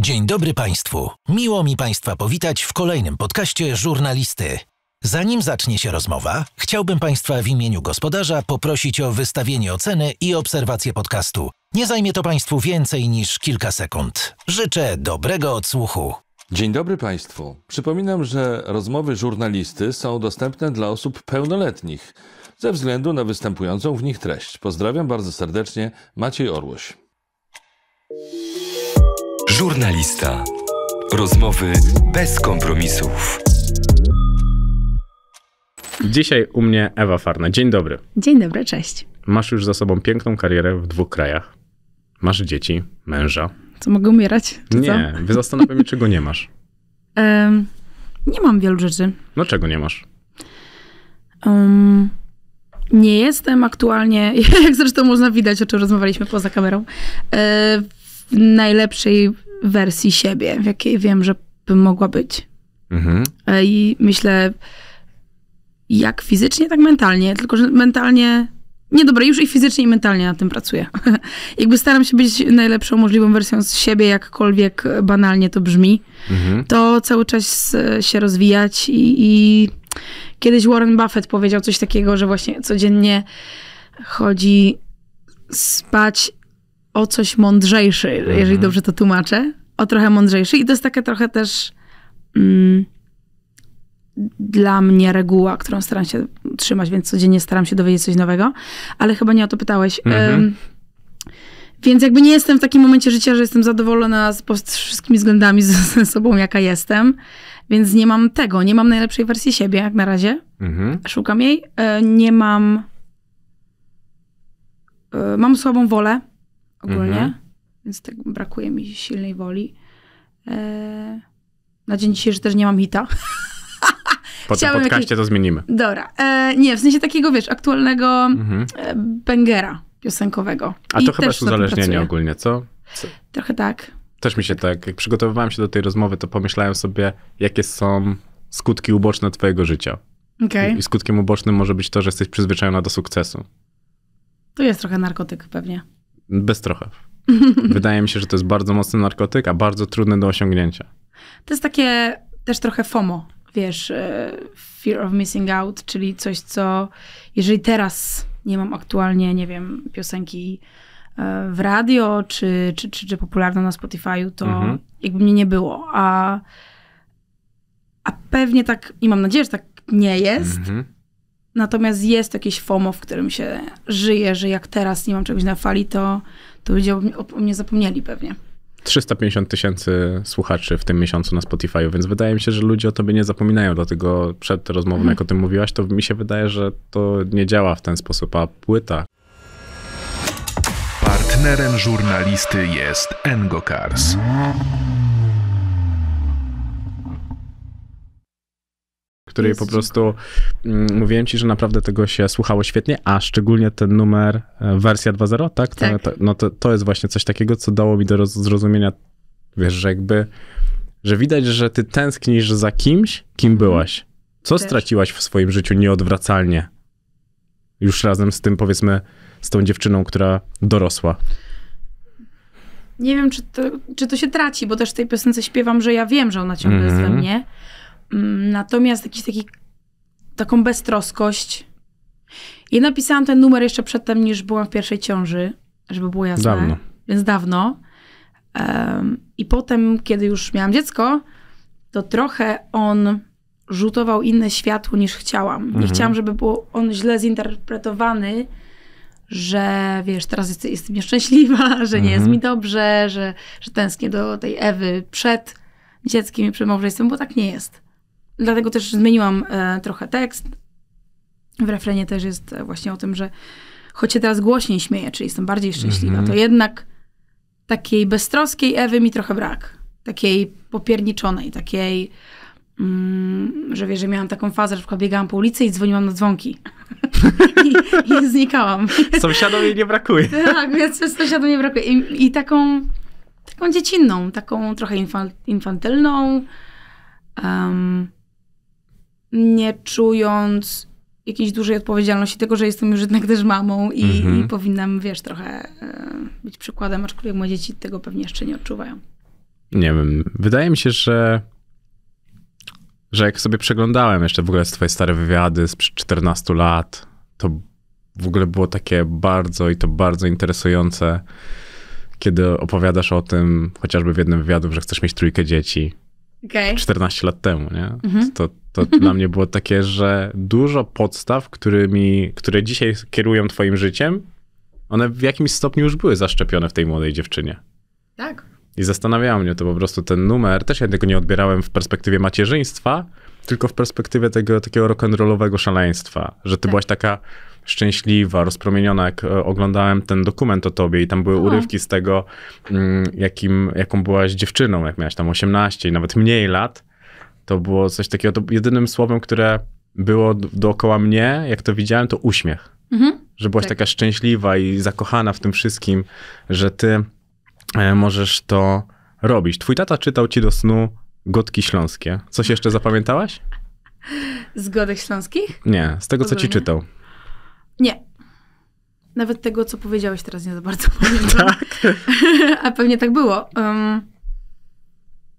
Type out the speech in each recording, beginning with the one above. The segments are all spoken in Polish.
Dzień dobry Państwu. Miło mi Państwa powitać w kolejnym podcaście Żurnalisty. Zanim zacznie się rozmowa, chciałbym Państwa w imieniu gospodarza poprosić o wystawienie oceny i obserwację podcastu. Nie zajmie to Państwu więcej niż kilka sekund. Życzę dobrego odsłuchu. Dzień dobry Państwu. Przypominam, że rozmowy żurnalisty są dostępne dla osób pełnoletnich ze względu na występującą w nich treść. Pozdrawiam bardzo serdecznie, Maciej Orłoś. Żurnalista. Rozmowy bez kompromisów. Dzisiaj u mnie Ewa Farna. Dzień dobry. Dzień dobry, cześć. Masz już za sobą piękną karierę w dwóch krajach. Masz dzieci, męża. Co mogę umierać? Nie, wy zastanawiam się, czego nie masz. Um, nie mam wielu rzeczy. No czego nie masz? Um, nie jestem aktualnie, jak zresztą można widać, o czym rozmawialiśmy poza kamerą, e, w najlepszej wersji siebie, w jakiej wiem, że bym mogła być. Mhm. E, I myślę, jak fizycznie, tak mentalnie, tylko że mentalnie. Nie, dobra, już i fizycznie, i mentalnie nad tym pracuję. Jakby staram się być najlepszą możliwą wersją z siebie, jakkolwiek banalnie to brzmi, mhm. to cały czas e, się rozwijać. I, I kiedyś Warren Buffett powiedział coś takiego, że właśnie codziennie chodzi spać o coś mądrzejszy, mhm. jeżeli dobrze to tłumaczę, o trochę mądrzejszy. I to jest taka trochę też mm, dla mnie reguła, którą staram się trzymać, więc codziennie staram się dowiedzieć coś nowego, ale chyba nie o to pytałeś. Mhm. więc jakby nie jestem w takim momencie życia, że jestem zadowolona z, wszystkimi względami z, sobą, jaka jestem. Więc nie mam tego, nie mam najlepszej wersji siebie jak na razie. Mhm. Szukam jej. E, nie mam. E, mam słabą wolę, ogólnie, mhm. więc tak brakuje mi silnej woli. E... Na dzień dzisiejszy też nie mam hita. Po tym podcaście to zmienimy. Dobra. E, nie, w sensie takiego, wiesz, aktualnego mhm. E, piosenkowego. A to I chyba jest uzależnienie ogólnie, co? co? Trochę tak. Też mi się tak, jak przygotowywałem się do tej rozmowy, to pomyślałem sobie, jakie są skutki uboczne twojego życia. Okay. I skutkiem ubocznym może być to, że jesteś przyzwyczajona do sukcesu. To jest trochę narkotyk pewnie. Bez trochę. Wydaje mi się, że to jest bardzo mocny narkotyk, a bardzo trudny do osiągnięcia. To jest takie też trochę FOMO, wiesz, e, fear of missing out, czyli coś, co jeżeli teraz nie mam aktualnie, nie wiem, piosenki e, w radio, czy, czy, czy, czy popularną na Spotify'u, to mhm. jakby mnie nie było. A, a pewnie tak, i mam nadzieję, że tak nie jest, mhm. Natomiast jest jakieś FOMO, w którym się żyje, że jak teraz nie mam czegoś na fali, to, to ludzie o, mnie zapomnieli pewnie. 350 tysięcy słuchaczy w tym miesiącu na Spotify, więc wydaje mi się, że ludzie o tobie nie zapominają, dlatego przed rozmową, mm. jak o tym mówiłaś, to mi się wydaje, że to nie działa w ten sposób, a płyta. Partnerem żurnalisty jest Engokars. której po prostu mm, mówiłem ci, że naprawdę tego się słuchało świetnie, a szczególnie ten numer, e, wersja 2.0, tak? tak. To, no to, to jest właśnie coś takiego, co dało mi do zrozumienia, wiesz, że jakby, że widać, że ty tęsknisz za kimś, kim mhm. byłaś. Co Też. straciłaś w swoim życiu nieodwracalnie? Już razem z tym, powiedzmy, z tą dziewczyną, która dorosła. Nie wiem, czy to, czy to się traci, bo też w tej piosence śpiewam, że ja wiem, że ona ciągle mm -hmm. jest we mhm. mnie, Mm, natomiast jakiś taki, taką beztroskość. I napisałam ten numer jeszcze przedtem, niż byłam w pierwszej ciąży, żeby było jasne. Dawno. Więc dawno. Um, I potem, kiedy już miałam dziecko, to trochę on rzutował inne światło niż chciałam. Mhm. Nie chciałam, żeby był on źle zinterpretowany, że wiesz, teraz jest, jestem nieszczęśliwa, że nie jest mhm. mi dobrze, że, że tęsknię do tej Ewy przed dzieckiem i przed małżeństwem, bo tak nie jest dlatego też zmieniłam e, trochę tekst. W refrenie też jest e, właśnie o tym, że choć się teraz głośniej śmieję, czyli jestem bardziej szczęśliwa, mm-hmm. to mhm. jednak takiej beztroskiej Ewy mi trochę brak. Takiej popierniczonej, takiej, mm, że wiesz, że miałam taką fazę, że biegałam po ulicy i dzwoniłam na dzwonki. I, I, znikałam. Sąsiadom jej nie brakuje. tak, więc sąsiadom nie brakuje. I, i taką, taką dziecinną, taką trochę infantylną. Um, nie czując jakiejś dużej odpowiedzialności, tego, że jestem już jednak też mamą i, mhm. i powinnam, wiesz, trochę e, być przykładem, aczkolwiek moje dzieci tego pewnie jeszcze nie odczuwają. Nie wiem, wydaje mi się, że że jak sobie przeglądałem jeszcze w ogóle swoje stare wywiady z 14 lat, to w ogóle było takie bardzo i to bardzo interesujące, kiedy opowiadasz o tym, chociażby w jednym wywiadu, że chcesz mieć trójkę dzieci. Okay. 14 lat temu, nie? Mhm. To, to dla mnie było takie, że dużo podstaw, którymi, które dzisiaj kierują twoim życiem, one w jakimś stopniu już były zaszczepione w tej młodej dziewczynie. Tak. I zastanawiało mnie to po prostu ten numer. Też ja tego nie odbierałem w perspektywie macierzyństwa, tylko w perspektywie tego takiego rock'n'rollowego szaleństwa, że ty tak. byłaś taka szczęśliwa, rozpromieniona, jak e, oglądałem ten dokument o tobie i tam były o. urywki z tego, mm, jakim, jaką byłaś dziewczyną, jak miałaś tam 18 i nawet mniej lat to było coś takiego, to jedynym słowem, które było dookoła mnie, jak to widziałem, to uśmiech. Mhm. Że byłaś tak. taka szczęśliwa i zakochana w tym wszystkim, że ty e, możesz to robić. Twój tata czytał ci do snu Gotki Śląskie. Coś jeszcze zapamiętałaś? Z Godek Śląskich? Nie, z tego, co ci czytał. Nie. Nawet tego, co powiedziałeś teraz nie za bardzo pamiętam. Tak? A pewnie tak było. Um,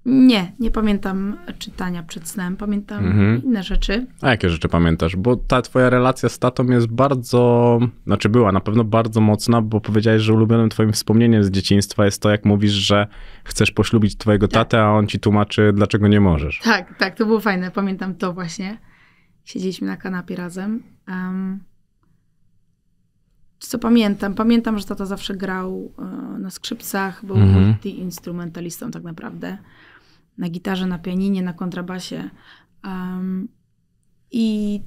nie, nie pamiętam czytania przed snem, pamiętam mhm. inne rzeczy. A jakie rzeczy pamiętasz? Bo ta twoja relacja z tatą jest bardzo, znaczy była na pewno bardzo mocna, bo powiedziałeś, że ulubionym twoim wspomnieniem z dzieciństwa jest to, jak mówisz, że chcesz poślubić twojego tak. tatę, a on ci tłumaczy, dlaczego nie możesz. Tak, tak, to było fajne, pamiętam to właśnie. Siedzieliśmy na kanapie razem. Um, co pamiętam? Pamiętam, że tata zawsze grał e, na skrzypcach, był mhm. multi-instrumentalistą tak naprawdę na gitarze, na pianinie, na kontrabasie. Um, I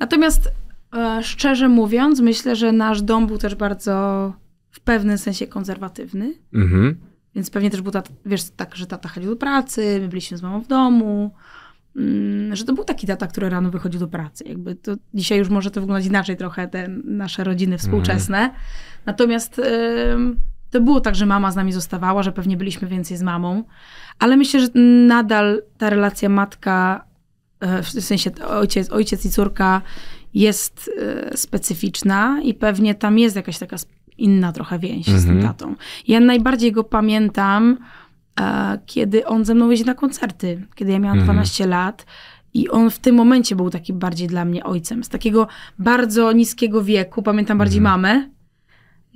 natomiast e, szczerze mówiąc, myślę, że nasz dom był też bardzo w pewnym sensie konserwatywny. Mhm. Więc pewnie też był, tata, wiesz, tak, że tata chodził do pracy, my byliśmy z mamą w domu, mm, że to był taki tata, który rano wychodził do pracy. Jakby to dzisiaj już może to wyglądać inaczej trochę, te nasze rodziny mhm. współczesne. Mhm. Natomiast... To było tak, że mama z nami zostawała, że pewnie byliśmy więcej z mamą, ale myślę, że nadal ta relacja matka, e, w sensie ojciec, ojciec i córka jest e, specyficzna i pewnie tam jest jakaś taka inna trochę więź mhm. z tym mhm. tatą. Ja najbardziej go pamiętam, e, kiedy on ze mną jeździł na koncerty, kiedy ja miałam mhm. 12 lat. I on w tym momencie był taki bardziej dla mnie ojcem. Z takiego bardzo niskiego wieku, pamiętam bardziej mhm. mamę,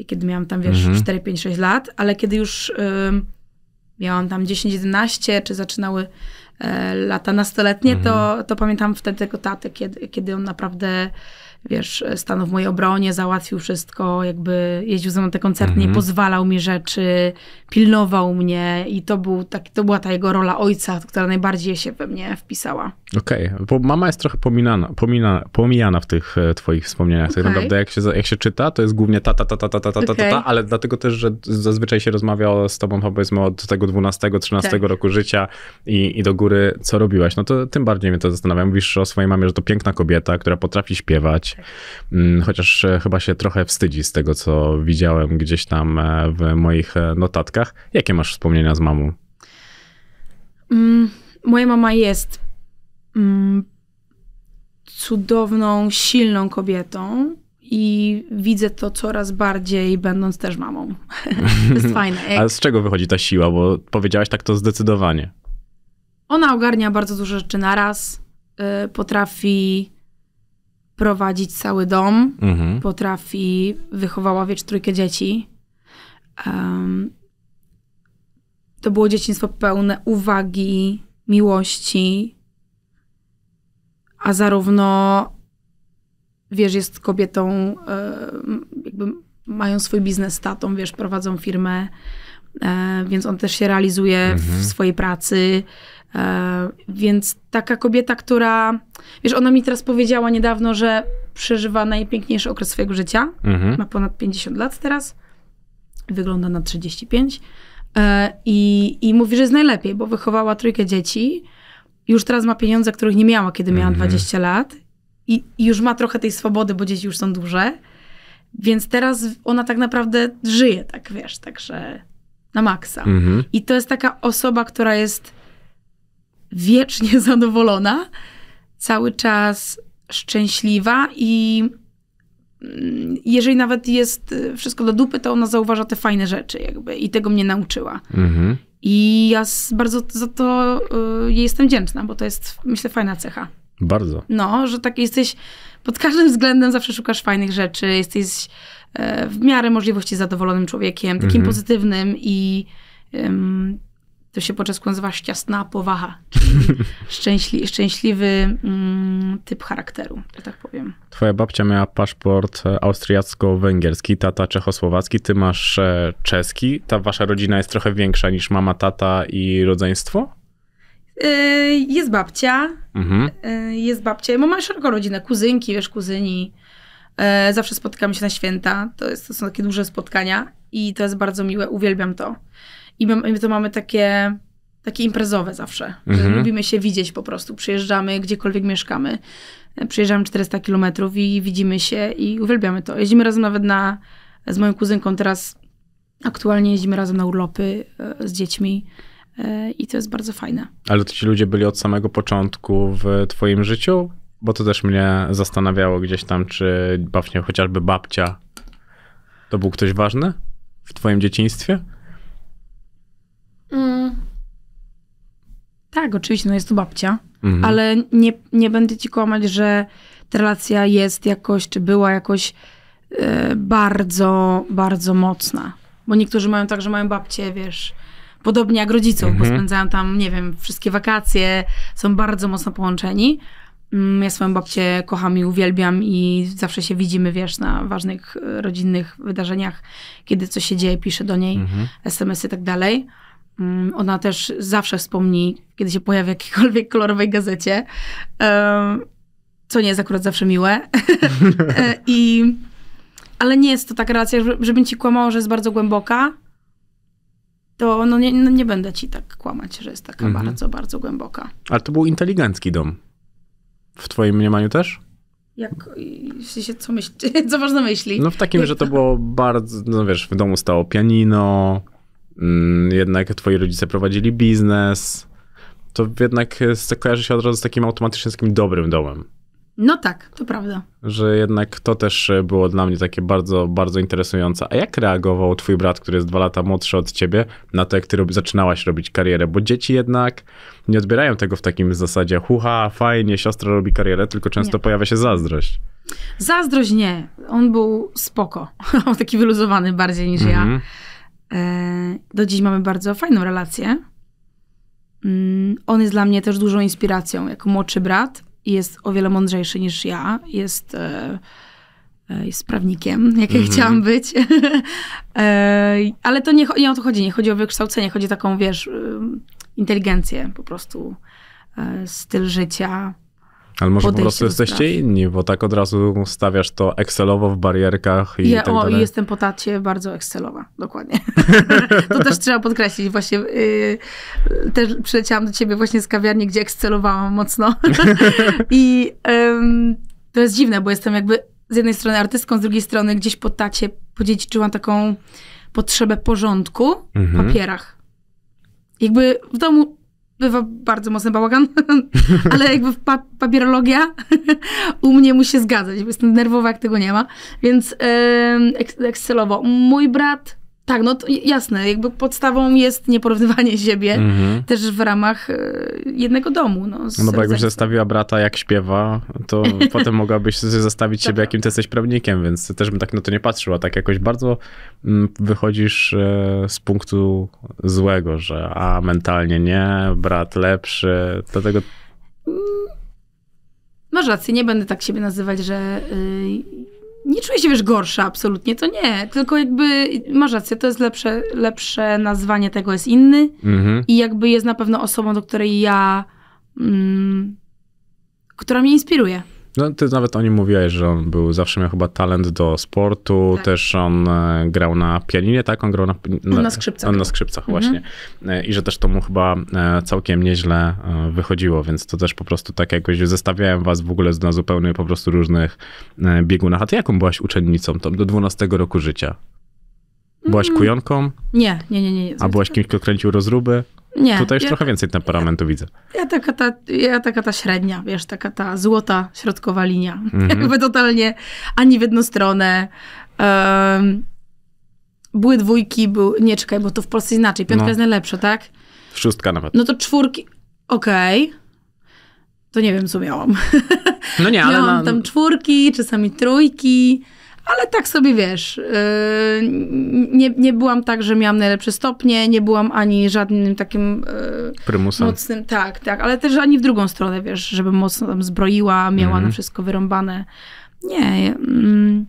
kiedy miałam tam, wiesz, mhm. 4, 5, 6 lat, ale kiedy już y, miałam tam 10, 11, czy zaczynały y, lata nastoletnie, mhm. to, to pamiętam wtedy tego tatę, kiedy, kiedy on naprawdę, wiesz, stanął w mojej obronie, załatwił wszystko, jakby jeździł ze mną te koncerty, mhm. nie pozwalał mi rzeczy, pilnował mnie i to, był tak, to była ta jego rola ojca, która najbardziej się we mnie wpisała. Okej, okay. mama jest trochę pominana, pomina, pomijana w tych twoich wspomnieniach. Okay. Tak naprawdę jak się, jak się czyta, to jest głównie ta, ta, ta, ta, ta, ta, ta, okay. ta, ta, ale dlatego też, że zazwyczaj się rozmawia z tobą powiedzmy od tego 12, 13 tak. roku życia i, i do góry, co robiłaś. No to tym bardziej mnie to zastanawia. Mówisz o swojej mamie, że to piękna kobieta, która potrafi śpiewać, chociaż chyba się trochę wstydzi z tego, co widziałem gdzieś tam w moich notatkach. Jakie masz wspomnienia z mamą? Mm, moja mama jest Mm, cudowną, silną kobietą, i widzę to coraz bardziej, będąc też mamą. to jest fajne. Jak... A z czego wychodzi ta siła? Bo powiedziałaś tak to zdecydowanie. Ona ogarnia bardzo dużo rzeczy naraz, y, potrafi prowadzić cały dom, mhm. potrafi, wychowała wiecz trójkę dzieci. Um, to było dzieciństwo pełne uwagi, miłości, a zarówno wiesz, jest kobietą, e, jakby mają swój biznes z tatą, wiesz, prowadzą firmę, e, więc on też się realizuje mhm. w swojej pracy. E, więc taka kobieta, która, wiesz, ona mi teraz powiedziała niedawno, że przeżywa najpiękniejszy okres swojego życia. Mhm. Ma ponad 50 lat teraz, wygląda na 35. I, I mówi, że jest najlepiej, bo wychowała trójkę dzieci już teraz ma pieniądze, których nie miała, kiedy miała mm -hmm. 20 lat i, i już ma trochę tej swobody, bo dzieci już są duże. Więc teraz ona tak naprawdę żyje, tak wiesz, także na maksa. Mm -hmm. I to jest taka osoba, która jest wiecznie zadowolona, cały czas szczęśliwa i mm, jeżeli nawet jest wszystko do dupy, to ona zauważa te fajne rzeczy jakby i tego mnie nauczyła. Mm -hmm. I ja bardzo za to y, jej jestem wdzięczna, bo to jest, myślę, fajna cecha. Bardzo. No, że tak jesteś pod każdym względem zawsze szukasz fajnych rzeczy, jesteś e, w miarę możliwości zadowolonym człowiekiem, takim mhm. pozytywnym i to się po czesku nazywa ściasna powaha, czyli szczęśli, szczęśliwy mm, typ charakteru, że tak powiem. Twoja babcia miała paszport e, austriacko-węgierski, tata czechosłowacki, ty masz e, czeski. Ta wasza rodzina jest trochę większa niż mama, tata i rodzeństwo? Yy, jest babcia, mhm. yy, jest babcia. Mama ma szeroką rodzinę, kuzynki, wiesz, kuzyni. Yy, zawsze spotykamy się na święta, to, jest, to są takie duże spotkania i to jest bardzo miłe, uwielbiam to. I my, my to mamy takie, takie imprezowe zawsze. Mhm. Lubimy się widzieć po prostu. Przyjeżdżamy gdziekolwiek mieszkamy. E, przyjeżdżamy 400 kilometrów i widzimy się i uwielbiamy to. Jeździmy razem nawet na, z moją kuzynką teraz. Aktualnie jeździmy razem na urlopy e, z dziećmi e, i to jest bardzo fajne. Ale to ci ludzie byli od samego początku w twoim życiu? Bo to też mnie zastanawiało gdzieś tam, czy właśnie chociażby babcia to był ktoś ważny w twoim dzieciństwie? Tak, oczywiście, no jest to babcia, mhm. ale nie, nie będę ci kłamać, że ta relacja jest jakoś, czy była jakoś e, bardzo, bardzo mocna. Bo niektórzy mają tak, że mają babcie, wiesz, podobnie jak rodziców, mhm. bo spędzają tam, nie wiem, wszystkie wakacje, są bardzo mocno połączeni. Mm, ja swoją babcię kocham i uwielbiam i zawsze się widzimy, wiesz, na ważnych e, rodzinnych wydarzeniach, kiedy coś się dzieje, piszę do niej mhm. SMS-y i tak dalej. Mm, ona też zawsze wspomni, kiedy się pojawia w jakiejkolwiek kolorowej gazecie, co nie jest akurat zawsze miłe. E, I, ale nie jest to taka relacja, żebym ci kłamała, że jest bardzo głęboka, to no nie, no nie będę ci tak kłamać, że jest taka mhm. bardzo, bardzo głęboka. Ale to był inteligencki dom. W twoim mniemaniu też? Jak, co, myśl, co masz myśli? No w takim, że to było bardzo, no wiesz, w domu stało pianino, Mm, jednak twoi rodzice prowadzili biznes, to jednak e, kojarzy się od razu z takim automatycznie z takim dobrym domem. No tak, to prawda. Że jednak to też e, było dla mnie takie bardzo, bardzo interesujące. A jak reagował twój brat, który jest dwa lata młodszy od ciebie, na to, jak ty rob, zaczynałaś robić karierę? Bo dzieci jednak nie odbierają tego w takim zasadzie, huha, fajnie, siostra robi karierę, tylko często nie. pojawia się zazdrość. Zazdrość nie. On był spoko. On taki wyluzowany bardziej niż mhm. ja E, do dziś mamy bardzo fajną relację. Mm, on jest dla mnie też dużą inspiracją, jako młodszy brat. Jest o wiele mądrzejszy niż ja. Jest, e, e, jest prawnikiem, jak ja mhm. chciałam być. Ale to nie, nie o to chodzi. Nie chodzi o wykształcenie. Chodzi o taką, wiesz, inteligencję po prostu, styl życia. Ale może po prostu jesteście inni, bo tak od razu stawiasz to Excelowo w barierkach i ja, tak dalej. O, jestem po tacie bardzo Excelowa, dokładnie. to też trzeba podkreślić. Właśnie yy, też przyleciałam do ciebie właśnie z kawiarni, gdzie Excelowałam mocno. I yy, to jest dziwne, bo jestem jakby z jednej strony artystką, z drugiej strony gdzieś po tacie podziedziczyłam taką potrzebę porządku w mhm. papierach. Jakby w domu bywa bardzo mocny bałagan, ale jakby pa papierologia u mnie musi się zgadzać, bo jestem nerwowa, jak tego nie ma, więc yy, Mój brat tak, no jasne, jakby podstawą jest nieporównywanie siebie mm -hmm. też w ramach e, jednego domu. No, no bo jakbyś zestawiła brata jak śpiewa, to potem mogłabyś zostawić siebie tak. jakim ty jesteś prawnikiem, więc też bym tak na to nie patrzyła. Tak jakoś bardzo mm, wychodzisz e, z punktu złego, że a mentalnie nie, brat lepszy, dlatego... Mm, masz rację, nie będę tak siebie nazywać, że y, nie czuję się, wiesz, gorsza absolutnie, to nie. Tylko jakby, masz rację, to jest lepsze, lepsze nazwanie tego jest inny mhm. i jakby jest na pewno osobą, do której ja, mm, która mnie inspiruje. No, ty nawet o nim mówiłeś, że on był, zawsze miał chyba talent do sportu, tak. też on e, grał na pianinie, tak? On grał na, na, na skrzypcach. Na skrzypcach mhm. właśnie. E, I że też to mu chyba e, całkiem nieźle e, wychodziło, więc to też po prostu tak jakoś zestawiałem was w ogóle na zupełnie po prostu różnych e, biegunach. A ty jaką byłaś uczennicą tam do 12 roku życia? Byłaś mm. kujonką? Nie, nie, nie. nie. A byłaś kimś, kto kręcił rozruby? Nie. Tutaj już ja, trochę więcej temperamentu ja, widzę. Ja taka, ta, ja taka ta średnia, wiesz, taka ta złota środkowa linia. Mm Jakby totalnie ani w jedną stronę. Um, były dwójki, był, nie czekaj, bo to w Polsce inaczej. Piątka no. jest najlepsza, tak? Szóstka nawet. No to czwórki, okej. Okay. To nie wiem, co miałam. No nie, ale... miałam na... tam czwórki, czasami trójki. Ale tak sobie wiesz, y, nie, nie byłam tak, że miałam najlepsze stopnie, nie byłam ani żadnym takim y, mocnym, tak, tak, ale też ani w drugą stronę, wiesz, żebym mocno tam zbroiła, miała mm. na mhm. wszystko wyrąbane. Nie, y, mm,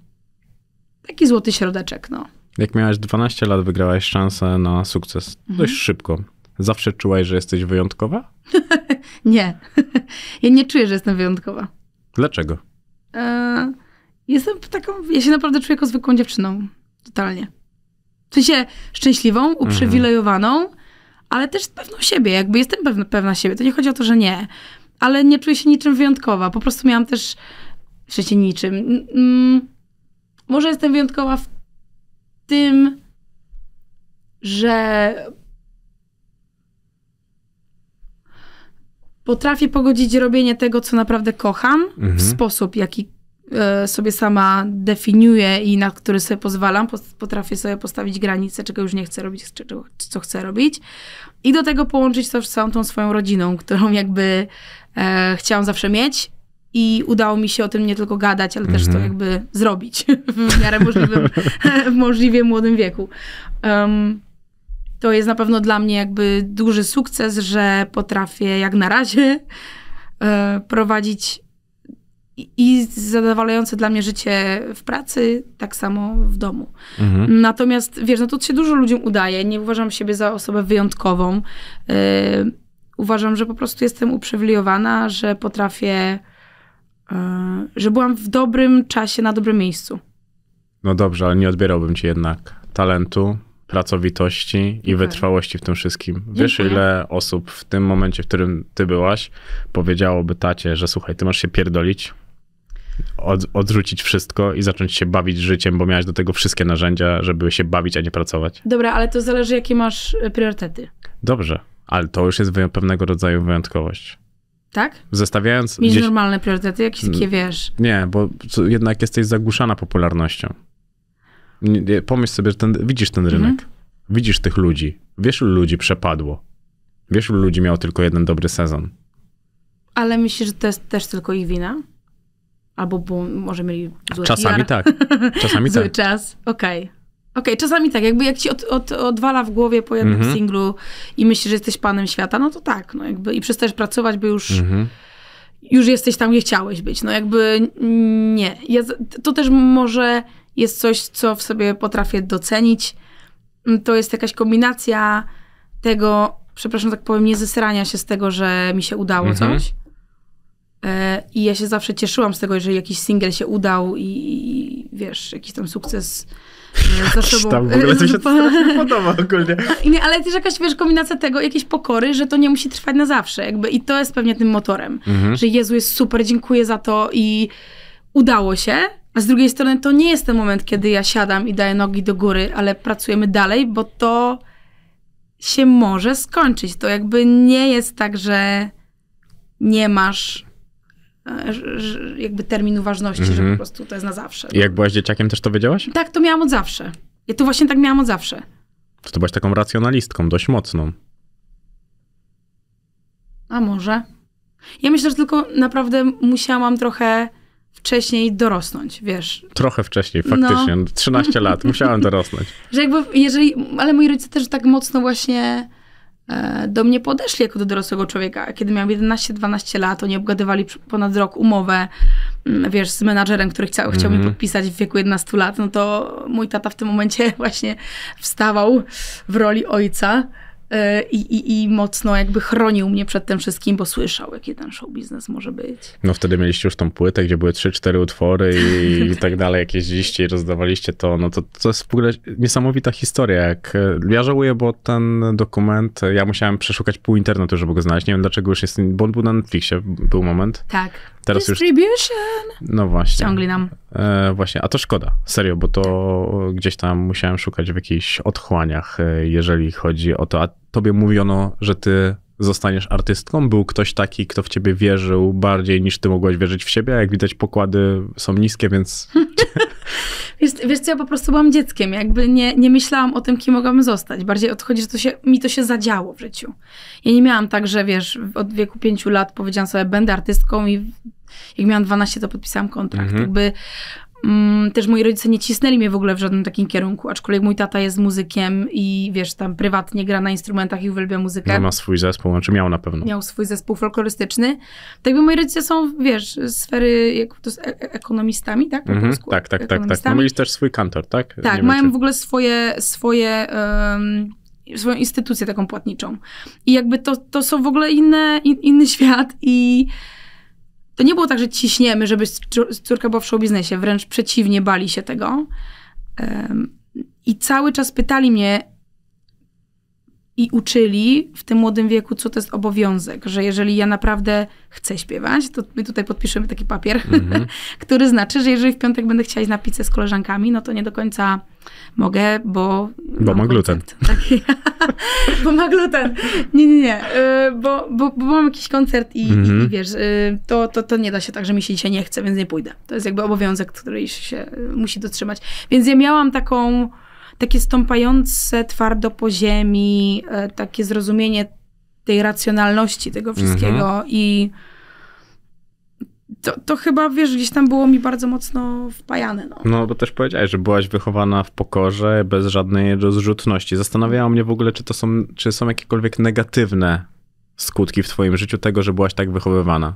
taki złoty środeczek, no. Jak miałaś 12 lat, wygrałaś szansę na sukces mhm. dość szybko. Zawsze czułaś, że jesteś wyjątkowa? nie. ja nie czuję, że jestem wyjątkowa. Dlaczego? E Jestem taką, ja się naprawdę czuję jako zwykłą dziewczyną. Totalnie. W sensie szczęśliwą, mhm. uprzywilejowaną, mhm. ale też pewną siebie. Jakby jestem pewna, pewna siebie. To nie chodzi o to, że nie. Ale nie czuję się niczym wyjątkowa. Po prostu miałam też, przecież niczym. Mm, może jestem wyjątkowa w tym, że potrafię pogodzić robienie tego, co naprawdę kocham, mhm. w sposób, jaki E, sobie sama definiuję i na który sobie pozwalam, potrafię sobie postawić granice, czego już nie chcę robić, co chcę robić. I do tego połączyć to z całą tą swoją rodziną, którą jakby e, chciałam zawsze mieć. I udało mi się o tym nie tylko gadać, ale mm -hmm. też to mhm. jakby zrobić w miarę możliwym, w możliwie młodym wieku. Um, to jest na pewno dla mnie jakby duży sukces, że potrafię jak na razie e, prowadzić i zadowalające dla mnie życie w pracy, tak samo w domu. Mhm. Natomiast wiesz, no to się dużo ludziom udaje. Nie uważam siebie za osobę wyjątkową. Yy, uważam, że po prostu jestem uprzywilejowana, że potrafię, yy, że byłam w dobrym czasie na dobrym miejscu. No dobrze, ale nie odbierałbym ci jednak talentu, pracowitości i okay. wytrwałości w tym wszystkim. Wiesz, Dziękuję. ile osób w tym momencie, w którym ty byłaś, powiedziałoby tacie, że słuchaj, ty masz się pierdolić, od, odrzucić wszystko i zacząć się bawić życiem, bo miałeś do tego wszystkie narzędzia, żeby się bawić, a nie pracować. Dobra, ale to zależy, jakie masz y, priorytety. Dobrze, ale to już jest pewnego rodzaju wyjątkowość. Tak? Zestawiając. Mieć gdzieś... normalne priorytety, jakieś mm. takie wiesz. Nie, bo jednak jesteś zagłuszana popularnością. Pomyśl sobie, że ten, widzisz ten mhm. rynek, mhm. widzisz tych ludzi. Wiesz, ilu ludzi przepadło. Wiesz, ilu ludzi miało tylko jeden dobry sezon. Ale myślisz, że to jest też tylko ich wina? Albo bo może mieli zły Czasami PR. tak. Czasami zły tak. czas. Okej. Okay. Okej, okay. czasami tak, jakby jak ci od, od, odwala w głowie po jednym mm -hmm. singlu i myślisz, że jesteś panem świata, no to tak, no jakby i przestajesz pracować, by już mm -hmm. już jesteś tam, gdzie chciałeś być. No jakby nie. Ja, to też może jest coś, co w sobie potrafię docenić. Mm, to jest jakaś kombinacja tego, przepraszam, tak powiem, niezesrania się z tego, że mi się udało mm -hmm. coś E, I ja się zawsze cieszyłam z tego, że jakiś single się udał i, i wiesz, jakiś tam sukces e, za sobą. Tam w ogóle mi się no. podoba ogólnie. Nie, ale też jakaś, wiesz, kombinacja tego, jakiejś pokory, że to nie musi trwać na zawsze jakby i to jest pewnie tym motorem, mhm. że Jezu jest super, dziękuję za to i udało się, a z drugiej strony to nie jest ten moment, kiedy ja siadam i daję nogi do góry, ale pracujemy dalej, bo to się może skończyć. To jakby nie jest tak, że nie masz E, jakby terminu ważności, mm -hmm. że po mhm. prostu to jest na zawsze. I no. jak byłaś dzieciakiem, też to wiedziałaś? Tak, to miałam od zawsze. Ja to właśnie tak miałam od zawsze. To, to byłaś taką racjonalistką, dość mocną. A może? Ja myślę, że tylko naprawdę musiałam trochę wcześniej dorosnąć, wiesz. Trochę wcześniej, faktycznie. No. 13 lat, musiałem dorosnąć. że jakby, jeżeli, ale moi rodzice też tak mocno właśnie E, do mnie podeszli jako do dorosłego człowieka. Kiedy miałam 11-12 lat, oni obgadywali ponad rok umowę, mm, wiesz, z menadżerem, który chciał, mm -hmm. chciał mi mhm. podpisać w wieku 11 lat, no to mój tata w tym momencie właśnie wstawał w roli ojca E, i, i, i mocno jakby chronił mnie przed tym wszystkim, bo słyszał, jaki ten show biznes może być. No wtedy mieliście już tą płytę, gdzie były 3-4 utwory i, tak, tak, i tak, tak. dalej, jakieś jeździliście i rozdawaliście to, no to, to jest w ogóle niesamowita historia. Jak, e, ja żałuję, bo ten dokument, e, ja musiałem przeszukać pół internetu, żeby go znaleźć, nie wiem dlaczego już jest, bo on był na Netflixie, był moment. Tak. Teraz już. No właśnie. Ciągli nam. E, właśnie, a to szkoda, serio, bo to gdzieś tam musiałem szukać w jakichś odchłaniach, e, jeżeli chodzi o to. A tobie mówiono, że ty zostaniesz artystką? Był ktoś taki, kto w ciebie wierzył bardziej niż ty mogłaś wierzyć w siebie? Jak widać, pokłady są niskie, więc. wiesz, wiesz co, ja po prostu byłam dzieckiem, jakby nie, nie myślałam o tym, kim mogłabym zostać. Bardziej odchodzi, że to się, mi to się zadziało w życiu. Ja nie miałam tak, że wiesz, od wieku pięciu lat powiedziałam sobie, będę artystką i jak miałam 12, to podpisałam kontrakt. Mhm. Jakby Mm, też moi rodzice nie cisnęli mnie w ogóle w żadnym takim kierunku, aczkolwiek mój tata jest muzykiem i wiesz, tam prywatnie gra na instrumentach i uwielbia muzykę. No ma swój zespół, znaczy miał na pewno. Miał swój zespół folklorystyczny. Tak jakby moi rodzice są, wiesz, sfery, jak to e-, e-, ekonomistami, tak? Mm -hmm, tak, tak, tak, tak. No mieli też swój kantor, tak? Tak, mają czy... w ogóle swoje, swoje um, swoją instytucję taką płatniczą. I jakby to, to są w ogóle inne, in, inny świat i to nie było tak, że ciśniemy, żeby córka była w biznesie. wręcz przeciwnie, bali się tego. Um, I cały czas pytali mnie, i uczyli w tym młodym wieku, co to jest obowiązek, że jeżeli ja naprawdę chcę śpiewać, to my tutaj podpiszemy taki papier, mm -hmm. który znaczy, że jeżeli w piątek będę chciała iść na pizzę z koleżankami, no to nie do końca mogę, bo... Bo no, ma gluten. Tak, bo ma gluten. Nie, nie, nie. Y, bo, bo, bo mam jakiś koncert i, mm -hmm. i, mhm. wiesz, y, to, to, to nie da się tak, że mi się dzisiaj nie chce, więc nie pójdę. To jest jakby obowiązek, który się y, musi dotrzymać. Więc ja miałam taką takie stąpające twardo po ziemi, e, takie zrozumienie tej racjonalności tego wszystkiego mhm. i to, to chyba, wiesz, gdzieś tam było mi bardzo mocno wpajane. No. no, bo też powiedziałeś, że byłaś wychowana w pokorze, bez żadnej rozrzutności. Zastanawiało mnie w ogóle, czy to są, czy są jakiekolwiek negatywne skutki w twoim życiu tego, że byłaś tak wychowywana.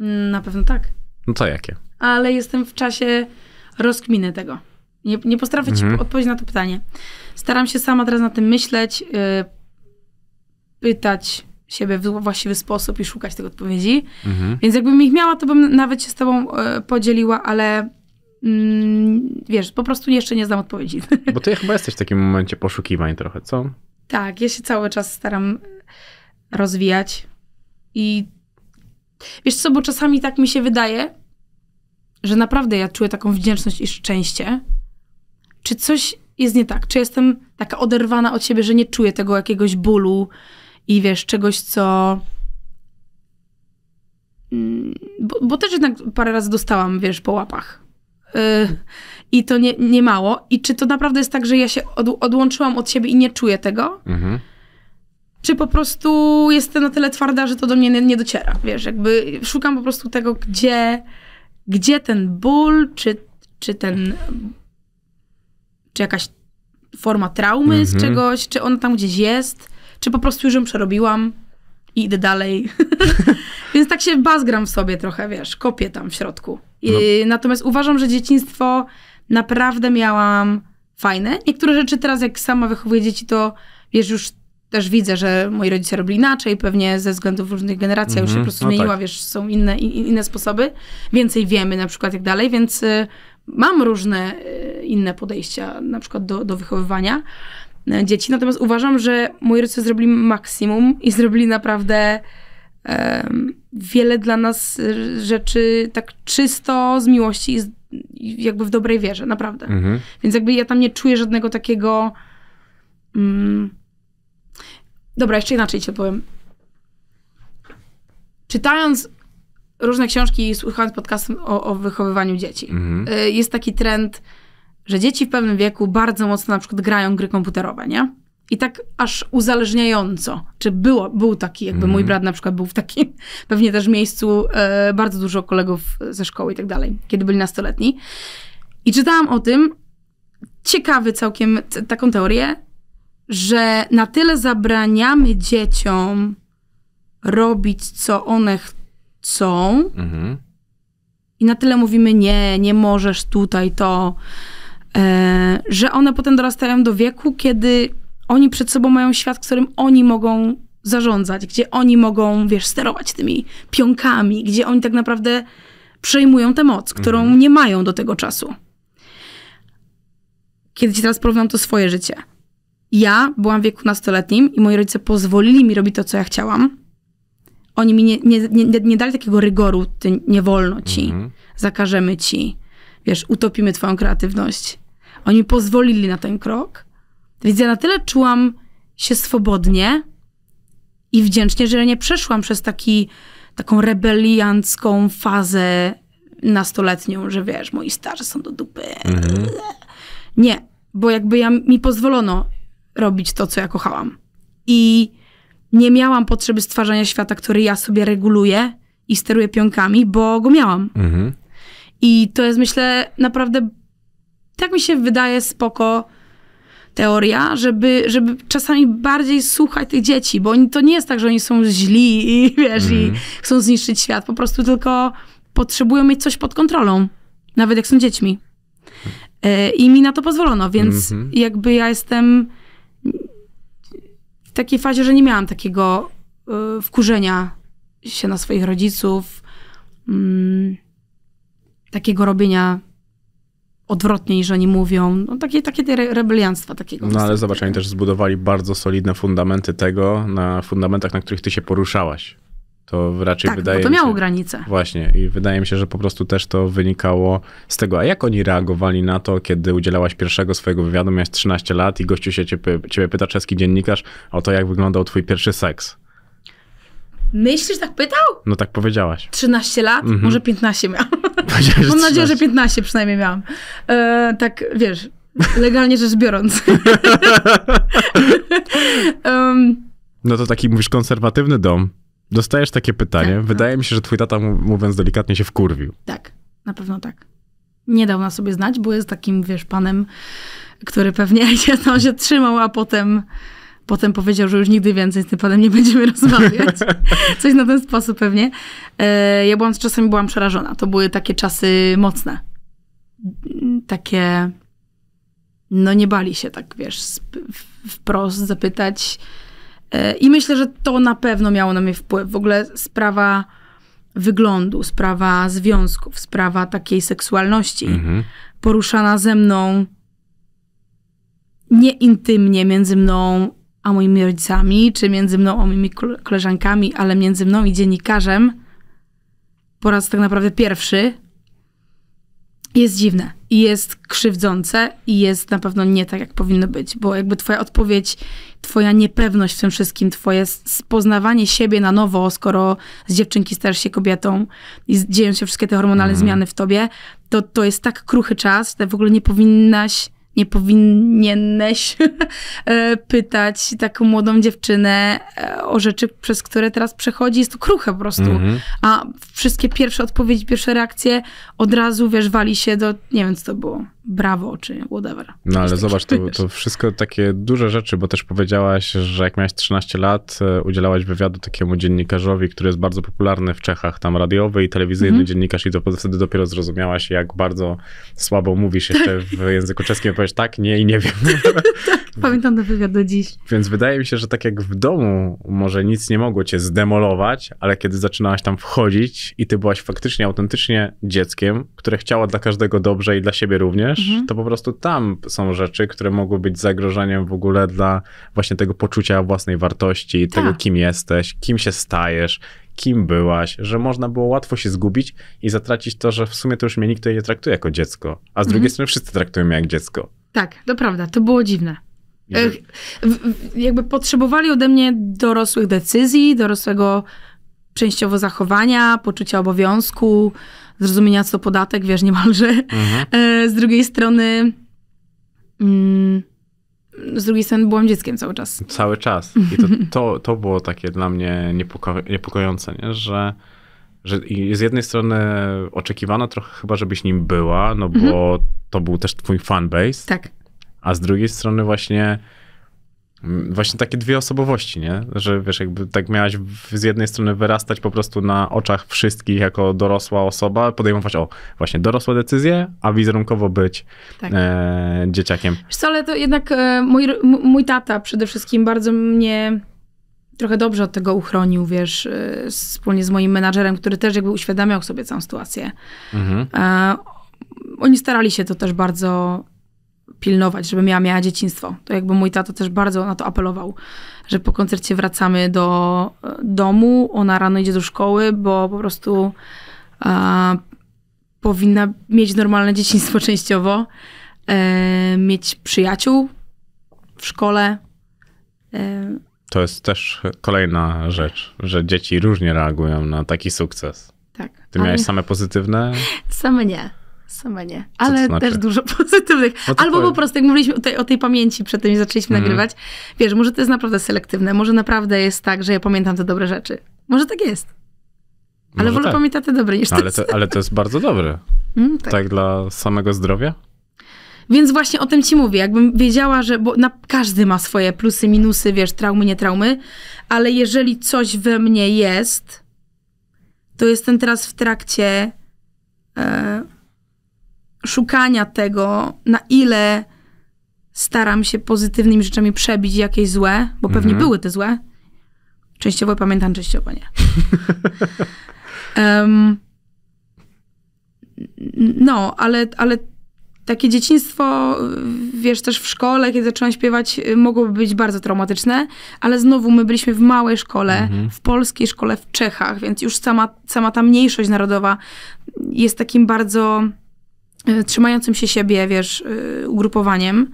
Mm, na pewno tak. No to jakie? Ale jestem w czasie rozkminy tego. Nie, nie potrafię mhm. ci odpowiedzieć na to pytanie. Staram się sama teraz na tym myśleć, y, pytać siebie w właściwy sposób i szukać tych odpowiedzi. Mhm. Więc jakbym ich miała, to bym nawet się z tobą e, podzieliła, ale mm, wiesz, po prostu jeszcze nie znam odpowiedzi. Bo ty chyba jesteś w takim momencie poszukiwań trochę, co? Tak, ja się cały czas staram rozwijać i wiesz co, bo czasami tak mi się wydaje, że naprawdę ja czuję taką wdzięczność i szczęście, czy coś jest nie tak? Czy jestem taka oderwana od siebie, że nie czuję tego jakiegoś bólu i wiesz, czegoś, co. Mm, bo, bo też jednak parę razy dostałam, wiesz, po łapach. Yy, I to nie, nie mało. I czy to naprawdę jest tak, że ja się od, odłączyłam od siebie i nie czuję tego? Mhm. Czy po prostu jestem na tyle twarda, że to do mnie nie, nie dociera? Wiesz, jakby szukam po prostu tego, gdzie, gdzie ten ból, czy, czy ten czy jakaś forma traumy mm -hmm. z mhm. czegoś, czy ona tam gdzieś jest, czy po prostu już ją przerobiłam i idę dalej. Więc tak się bazgram w sobie trochę, wiesz, kopię tam w środku. No. natomiast uważam, że dzieciństwo naprawdę miałam fajne. Niektóre rzeczy teraz, jak sama wychowuję dzieci, to wiesz, już też widzę, że moi rodzice robili inaczej, pewnie ze względów różnych generacji mm -hmm. już się mhm. po prostu no zmieniła, tak. wiesz, są inne, inne sposoby, więcej wiemy na przykład, jak dalej, więc y, mam różne e, inne podejścia, na przykład do, do wychowywania e, dzieci, natomiast uważam, że moi rodzice zrobili maksimum i zrobili naprawdę um, wiele dla nas e, rzeczy tak czysto z miłości i z, jakby w dobrej wierze, naprawdę. Mhm. Więc jakby ja tam nie czuję żadnego takiego... Mm, dobra, jeszcze inaczej się powiem. Czytając różne książki słuchając podcastów o, o wychowywaniu dzieci. Mhm. Y, jest taki trend, że dzieci w pewnym wieku bardzo mocno na przykład grają gry komputerowe, nie? I tak aż uzależniająco. Czy było, był taki, jakby mhm. mój brat na przykład był w takim pewnie też miejscu, e, bardzo dużo kolegów ze szkoły i tak dalej, kiedy byli nastoletni. I czytałam o tym, ciekawy całkiem taką teorię, że na tyle zabraniamy dzieciom robić, co one chcą, chcą. Mhm. I na tyle mówimy, nie, nie możesz tutaj to, e, że one potem dorastają do wieku, kiedy oni przed sobą mają świat, którym oni mogą zarządzać, gdzie oni mogą, wiesz, sterować tymi pionkami, gdzie oni tak naprawdę przejmują tę moc, którą mhm. nie mają do tego czasu. Kiedy ci teraz porównam to swoje życie. Ja byłam w wieku nastoletnim i moi rodzice pozwolili mi robić to, co ja chciałam. Oni mi nie, nie, nie, nie dali takiego rygoru, ty nie wolno ci, mhm. zakażemy ci, wiesz, utopimy twoją kreatywność. Oni pozwolili na ten krok, więc ja na tyle czułam się swobodnie i wdzięcznie, że nie przeszłam przez taki, taką rebeliancką fazę nastoletnią, że wiesz, moi starzy są do dupy. Mhm. Nie, bo jakby ja, mi pozwolono robić to, co ja kochałam. I nie miałam potrzeby stwarzania świata, który ja sobie reguluję i steruję pionkami, bo go miałam. Mhm. I to jest, myślę, naprawdę, tak mi się wydaje, spoko teoria, żeby, żeby czasami bardziej słuchać tych dzieci, bo oni, to nie jest tak, że oni są źli i wiesz, mhm. i chcą zniszczyć świat. Po prostu tylko potrzebują mieć coś pod kontrolą, nawet jak są dziećmi. Mhm. E, I mi na to pozwolono, więc mhm. jakby ja jestem takiej fazie, że nie miałam takiego y, wkurzenia się na swoich rodziców, mm, takiego robienia odwrotnie niż oni mówią. No, takie, takie re rebelianstwa takiego. No ale zobacz, oni też zbudowali bardzo solidne fundamenty tego, na fundamentach, na których ty się poruszałaś. To raczej tak, no wydaje bo to miało mi się, granice. Właśnie, i wydaje mi się, że po prostu też to wynikało z tego. A jak oni reagowali na to, kiedy udzielałaś pierwszego swojego wywiadu, miałeś 13 lat i gościu się ciebie, ciebie pyta, czeski dziennikarz, o to, jak wyglądał twój pierwszy seks? Myślisz, tak pytał? No tak powiedziałaś. 13 lat? Mm -hmm. Może 15 miałam. Mam nadzieję, że 15 przynajmniej miałam. E, tak, wiesz, legalnie rzecz biorąc. um, no to taki, mówisz, konserwatywny dom. Dostajesz takie pytanie. Tak, no. Wydaje mi się, że twój tata, mówiąc delikatnie, się wkurwił. Tak, na pewno tak. Nie dał na sobie znać, bo jest takim, wiesz, panem, który pewnie się tam się trzymał, a potem, potem powiedział, że już nigdy więcej z tym panem nie będziemy rozmawiać. Coś na ten sposób pewnie. E, ja byłam, czasami byłam przerażona. To były takie czasy mocne. Takie no nie bali się tak, wiesz, wprost zapytać, i myślę, że to na pewno miało na mnie wpływ. W ogóle sprawa wyglądu, sprawa związków, sprawa takiej seksualności mhm. poruszana ze mną nieintymnie między mną a moimi rodzicami, czy między mną a moimi koleżankami, ale między mną i dziennikarzem po raz tak naprawdę pierwszy jest dziwne i jest krzywdzące i jest na pewno nie tak, jak powinno być, bo jakby twoja odpowiedź, twoja niepewność w tym wszystkim, twoje poznawanie siebie na nowo, skoro z dziewczynki stajesz się kobietą i dzieją się wszystkie te hormonalne mhm. zmiany w tobie, to, to jest tak kruchy czas, że w ogóle nie powinnaś nie powinieneś e, pytać taką młodą dziewczynę e, o rzeczy, przez które teraz przechodzi, jest to kruche po prostu. Mm-hmm. A wszystkie pierwsze odpowiedzi, pierwsze reakcje od razu, wiesz, wali się do, nie wiem co to było, brawo czy whatever. No ale zobacz, to, to, wszystko takie duże rzeczy, bo też powiedziałaś, że jak miałaś 13 lat, e, udzielałaś wywiadu takiemu dziennikarzowi, który jest bardzo popularny w Czechach, tam radiowy i telewizyjny mm-hmm. dziennikarz i to wtedy dopiero zrozumiałaś, jak bardzo słabo mówisz jeszcze w języku czeskim, powiesz tak, nie i nie wiem. Tak, tak, pamiętam ten wywiad do dziś. Więc wydaje mi się, że tak jak w domu może nic nie mogło cię zdemolować, ale kiedy zaczynałaś tam wchodzić i ty byłaś faktycznie, autentycznie dzieckiem, które chciała dla każdego dobrze i dla siebie również, mhm. to po prostu tam są rzeczy, które mogły być zagrożeniem w ogóle dla właśnie tego poczucia własnej wartości, Ta. tego tak. kim jesteś, kim się stajesz, kim byłaś, że można było łatwo się zgubić i zatracić to, że w sumie to już mnie nikt nie traktuje jako dziecko, a z drugiej mhm. strony wszyscy traktują mnie jak dziecko. Tak, to prawda, to było dziwne. Ech, jakby potrzebowali ode mnie dorosłych decyzji, dorosłego częściowo zachowania, poczucia obowiązku, zrozumienia co podatek, wiesz, niemalże. Mhm. E, z drugiej strony mm, z drugiej strony byłam dzieckiem cały czas. Cały czas. I to, to, to było takie dla mnie niepoko niepokojące, nie? że, że z jednej strony oczekiwano trochę chyba, żebyś nim była, no bo mhm. to był też twój fanbase. Tak. A z drugiej strony właśnie właśnie takie dwie osobowości, nie? Że wiesz, jakby tak miałaś z jednej strony wyrastać po prostu na oczach wszystkich jako dorosła osoba, podejmować, o, właśnie dorosłe decyzje, a wizerunkowo być tak. e, dzieciakiem. Wiesz co, ale to jednak e, mój, mój tata przede wszystkim bardzo mnie trochę dobrze od tego uchronił, wiesz, e, wspólnie z moim menadżerem, który też jakby uświadamiał sobie całą sytuację. Mhm. E, oni starali się to też bardzo pilnować, żebym ja miała dzieciństwo. To jakby mój tato też bardzo na to apelował, że po koncercie wracamy do e, domu, ona rano idzie do szkoły, bo po prostu a, e, powinna mieć normalne dzieciństwo częściowo, e, mieć przyjaciół w szkole. E. To jest też kolejna rzecz, że dzieci różnie reagują na taki sukces. Tak. Ty miałeś ale... same pozytywne? Same nie. Same nie, ale znaczy? też dużo pozytywnych. No Albo powiem? po prostu, jak mówiliśmy o tej, o tej pamięci przed tym, zaczęliśmy mm. nagrywać, wiesz, może to jest naprawdę selektywne, może naprawdę jest tak, że ja pamiętam te dobre rzeczy. Może tak jest. Ale może wolę tak. pamiętać te dobre niż no, te ale, to, ale to jest bardzo dobre. Mm, tak. tak dla samego zdrowia? Więc właśnie o tym ci mówię. Jakbym wiedziała, że. Bo na, każdy ma swoje plusy, minusy, wiesz, traumy, nie traumy, ale jeżeli coś we mnie jest, to jestem teraz w trakcie. E, szukania tego, na ile staram się pozytywnymi rzeczami przebić jakieś złe, bo pewnie mhm. były te złe. Częściowo pamiętam, częściowo nie. um, no, ale, ale takie dzieciństwo, wiesz, też w szkole, kiedy zaczęłam śpiewać, mogłoby być bardzo traumatyczne, ale znowu my byliśmy w małej szkole, mhm. w polskiej szkole w Czechach, więc już sama, sama ta mniejszość narodowa jest takim bardzo E, trzymającym się siebie, wiesz, e, ugrupowaniem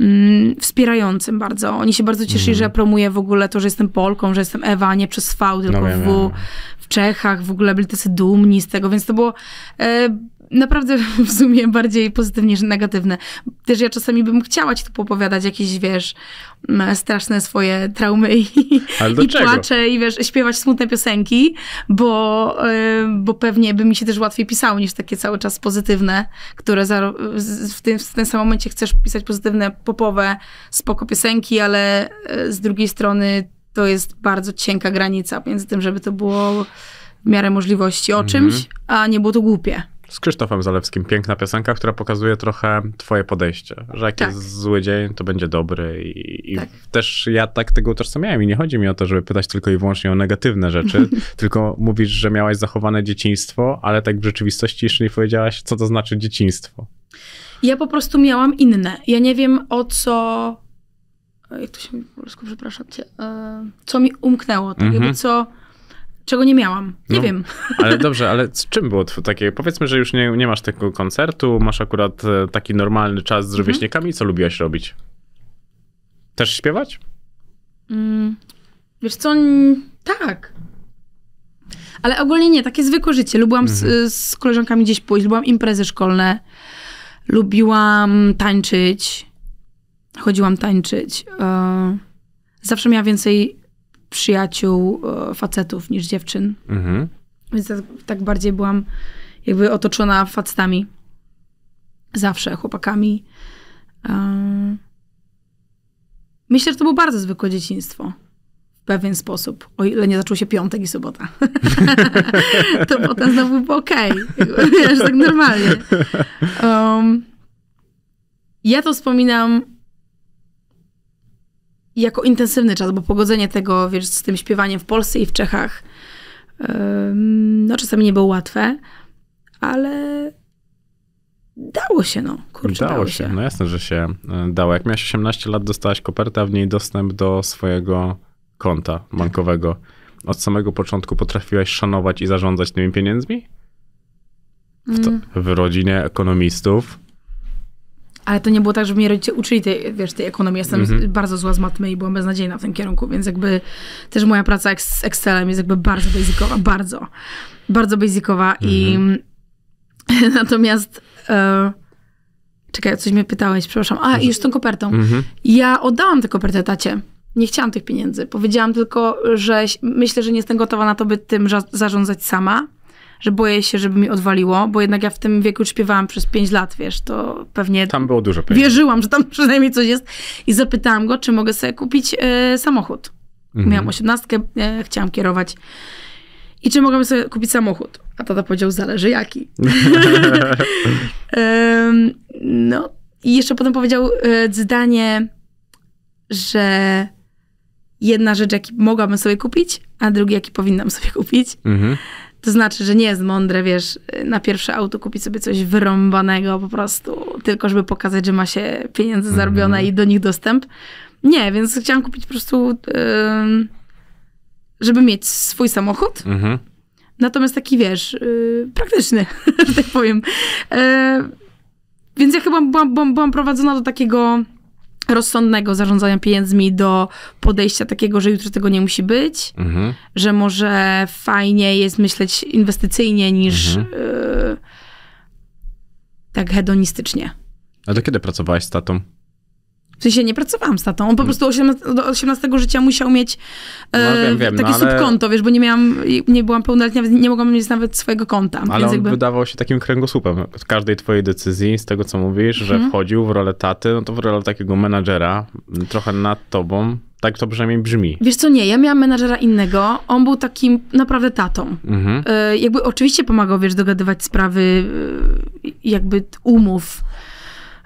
mm, wspierającym bardzo. Oni się bardzo cieszyli, mm. że ja promuję w ogóle to, że jestem Polką, że jestem Ewa, nie przez V, tylko no, W. W Czechach w ogóle byli tacy dumni z tego, więc to było e, naprawdę w sumie bardziej pozytywne niż negatywne. Też ja czasami bym chciała ci tu popowiadać jakieś, wiesz, straszne swoje traumy i, i płacze i wiesz, śpiewać smutne piosenki, bo, y, bo pewnie by mi się też łatwiej pisało niż takie cały czas pozytywne, które za, w, tym, w tym samym momencie chcesz pisać pozytywne, popowe, spoko piosenki, ale y, z drugiej strony to jest bardzo cienka granica między tym, żeby to było w miarę możliwości o mhm. czymś, mm -hmm. a nie było to głupie z Krzysztofem Zalewskim. Piękna piosenka, która pokazuje trochę twoje podejście, że jak tak. jest zły dzień, to będzie dobry i, i tak. też ja tak tego utożsamiałem i nie chodzi mi o to, żeby pytać tylko i wyłącznie o negatywne rzeczy, tylko mówisz, że miałaś zachowane dzieciństwo, ale tak w rzeczywistości jeszcze nie powiedziałaś, co to znaczy dzieciństwo. Ja po prostu miałam inne. Ja nie wiem o co... Jak to się po polsku, przepraszam cię. E, co mi umknęło, tak mm jakby mhm. co czego nie miałam. Nie no, wiem. Ale dobrze, ale z czym było takie? Powiedzmy, że już nie, nie masz tego koncertu, masz akurat e, taki normalny czas z mhm. rówieśnikami. Co lubiłaś robić? Też śpiewać? Mm, wiesz co, tak. Ale ogólnie nie, takie zwykłe życie. Lubiłam mhm. z, z koleżankami gdzieś pójść, lubiłam imprezy szkolne, lubiłam tańczyć, chodziłam tańczyć. E, zawsze miałam więcej przyjaciół e, facetów niż dziewczyn. Mhm. Więc tak, bardziej byłam jakby otoczona facetami. Zawsze, chłopakami. Myślę, że to było bardzo zwykłe dzieciństwo. W pewien sposób. O ile nie zaczął się piątek i sobota. to potem znowu było okej. Okay. Wiesz, tak normalnie. Um, ja to wspominam jako intensywny czas, bo pogodzenie tego, wiesz, z tym śpiewaniem w Polsce i w Czechach, no czasami nie było łatwe, ale dało się, no. Kurczę, dało, dało się. się. No jasne, że się e, dało. Jak miałeś 18 lat, dostałaś kopertę, a w niej dostęp do swojego konta tak. bankowego. Od samego początku potrafiłaś szanować i zarządzać tymi pieniędzmi? W, to, mm. w rodzinie ekonomistów ale to nie było tak, że mnie rodzice uczyli tej, wiesz, tej ekonomii. Jestem mhm. bardzo zła z matmy i byłam beznadziejna w tym kierunku, więc jakby też moja praca z Excelem jest jakby bardzo basicowa, bardzo, bardzo basicowa i mhm. natomiast e, czekaj, coś mnie pytałeś, przepraszam. A, już z tą kopertą. Mhm. Ja oddałam tę kopertę tacie. Nie chciałam tych pieniędzy. Powiedziałam tylko, że myślę, że nie jestem gotowa na to, by tym zarządzać sama że boję się, żeby mi odwaliło, bo jednak ja w tym wieku śpiewałam przez 5 lat, wiesz, to pewnie... Tam było dużo pieniędzy. Wierzyłam, że tam przynajmniej coś jest i zapytałam go, czy mogę sobie kupić e, samochód. Mhm. Miałam osiemnastkę, e, chciałam kierować. I czy mogłabym sobie kupić samochód? A tata powiedział, zależy jaki. Ym, no i jeszcze potem powiedział y, zdanie, że jedna rzecz, jaki mogłabym sobie kupić, a drugi, jaki powinnam sobie kupić. Mhm. To znaczy, że nie jest mądre, wiesz, na pierwsze auto kupić sobie coś wyrąbanego po prostu, tylko żeby pokazać, że ma się pieniądze zarobione mm. i do nich dostęp. Nie, więc chciałam kupić po prostu, yy, żeby mieć swój samochód. Mm -hmm. Natomiast taki, wiesz, yy, praktyczny, że tak powiem. Yy, więc ja chyba byłam, byłam, byłam prowadzona do takiego rozsądnego zarządzania pieniędzmi do podejścia takiego, że jutro tego nie musi być, mhm. że może fajnie jest myśleć inwestycyjnie niż mhm. Y, tak hedonistycznie. A do kiedy pracowałaś z tatą? W sensie nie pracowałam z tatą. On po hmm. prostu do 18 życia musiał mieć e, no, wiem, e, wiem, no takie no, ale... subkonto, wiesz, bo nie miałam, nie byłam pełnoletnia, nie mogłam mieć nawet swojego konta. Ale więc on wydawał się takim kręgosłupem każdej twojej decyzji, z tego co mówisz, że hmm. wchodził w rolę taty, no to w rolę takiego menadżera, trochę nad tobą. Tak to przynajmniej brzmi. Wiesz co, nie, ja miałam menadżera innego, on był takim naprawdę tatą. Mhm. E, jakby oczywiście pomagał, wiesz, dogadywać sprawy e, jakby umów,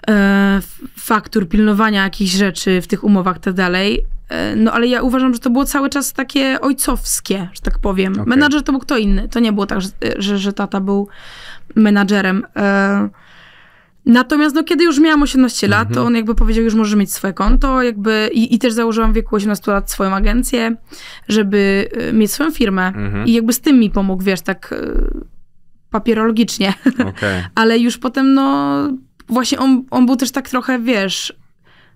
E, faktur, pilnowania jakichś rzeczy w tych umowach, tak dalej. E, no ale ja uważam, że to było cały czas takie ojcowskie, że tak powiem. Okay. Menadżer to był kto inny. To nie było tak, że, że, że tata był menadżerem. E, natomiast no, kiedy już miałam 18 lat, to mhm. on jakby powiedział, już może mieć swoje konto, jakby i, i też założyłam w wieku 18 lat swoją agencję, żeby mieć swoją firmę. Mhm. I jakby z tym mi pomógł, wiesz, tak papierologicznie. Okay. ale już potem, no, właśnie on, on był też tak trochę, wiesz,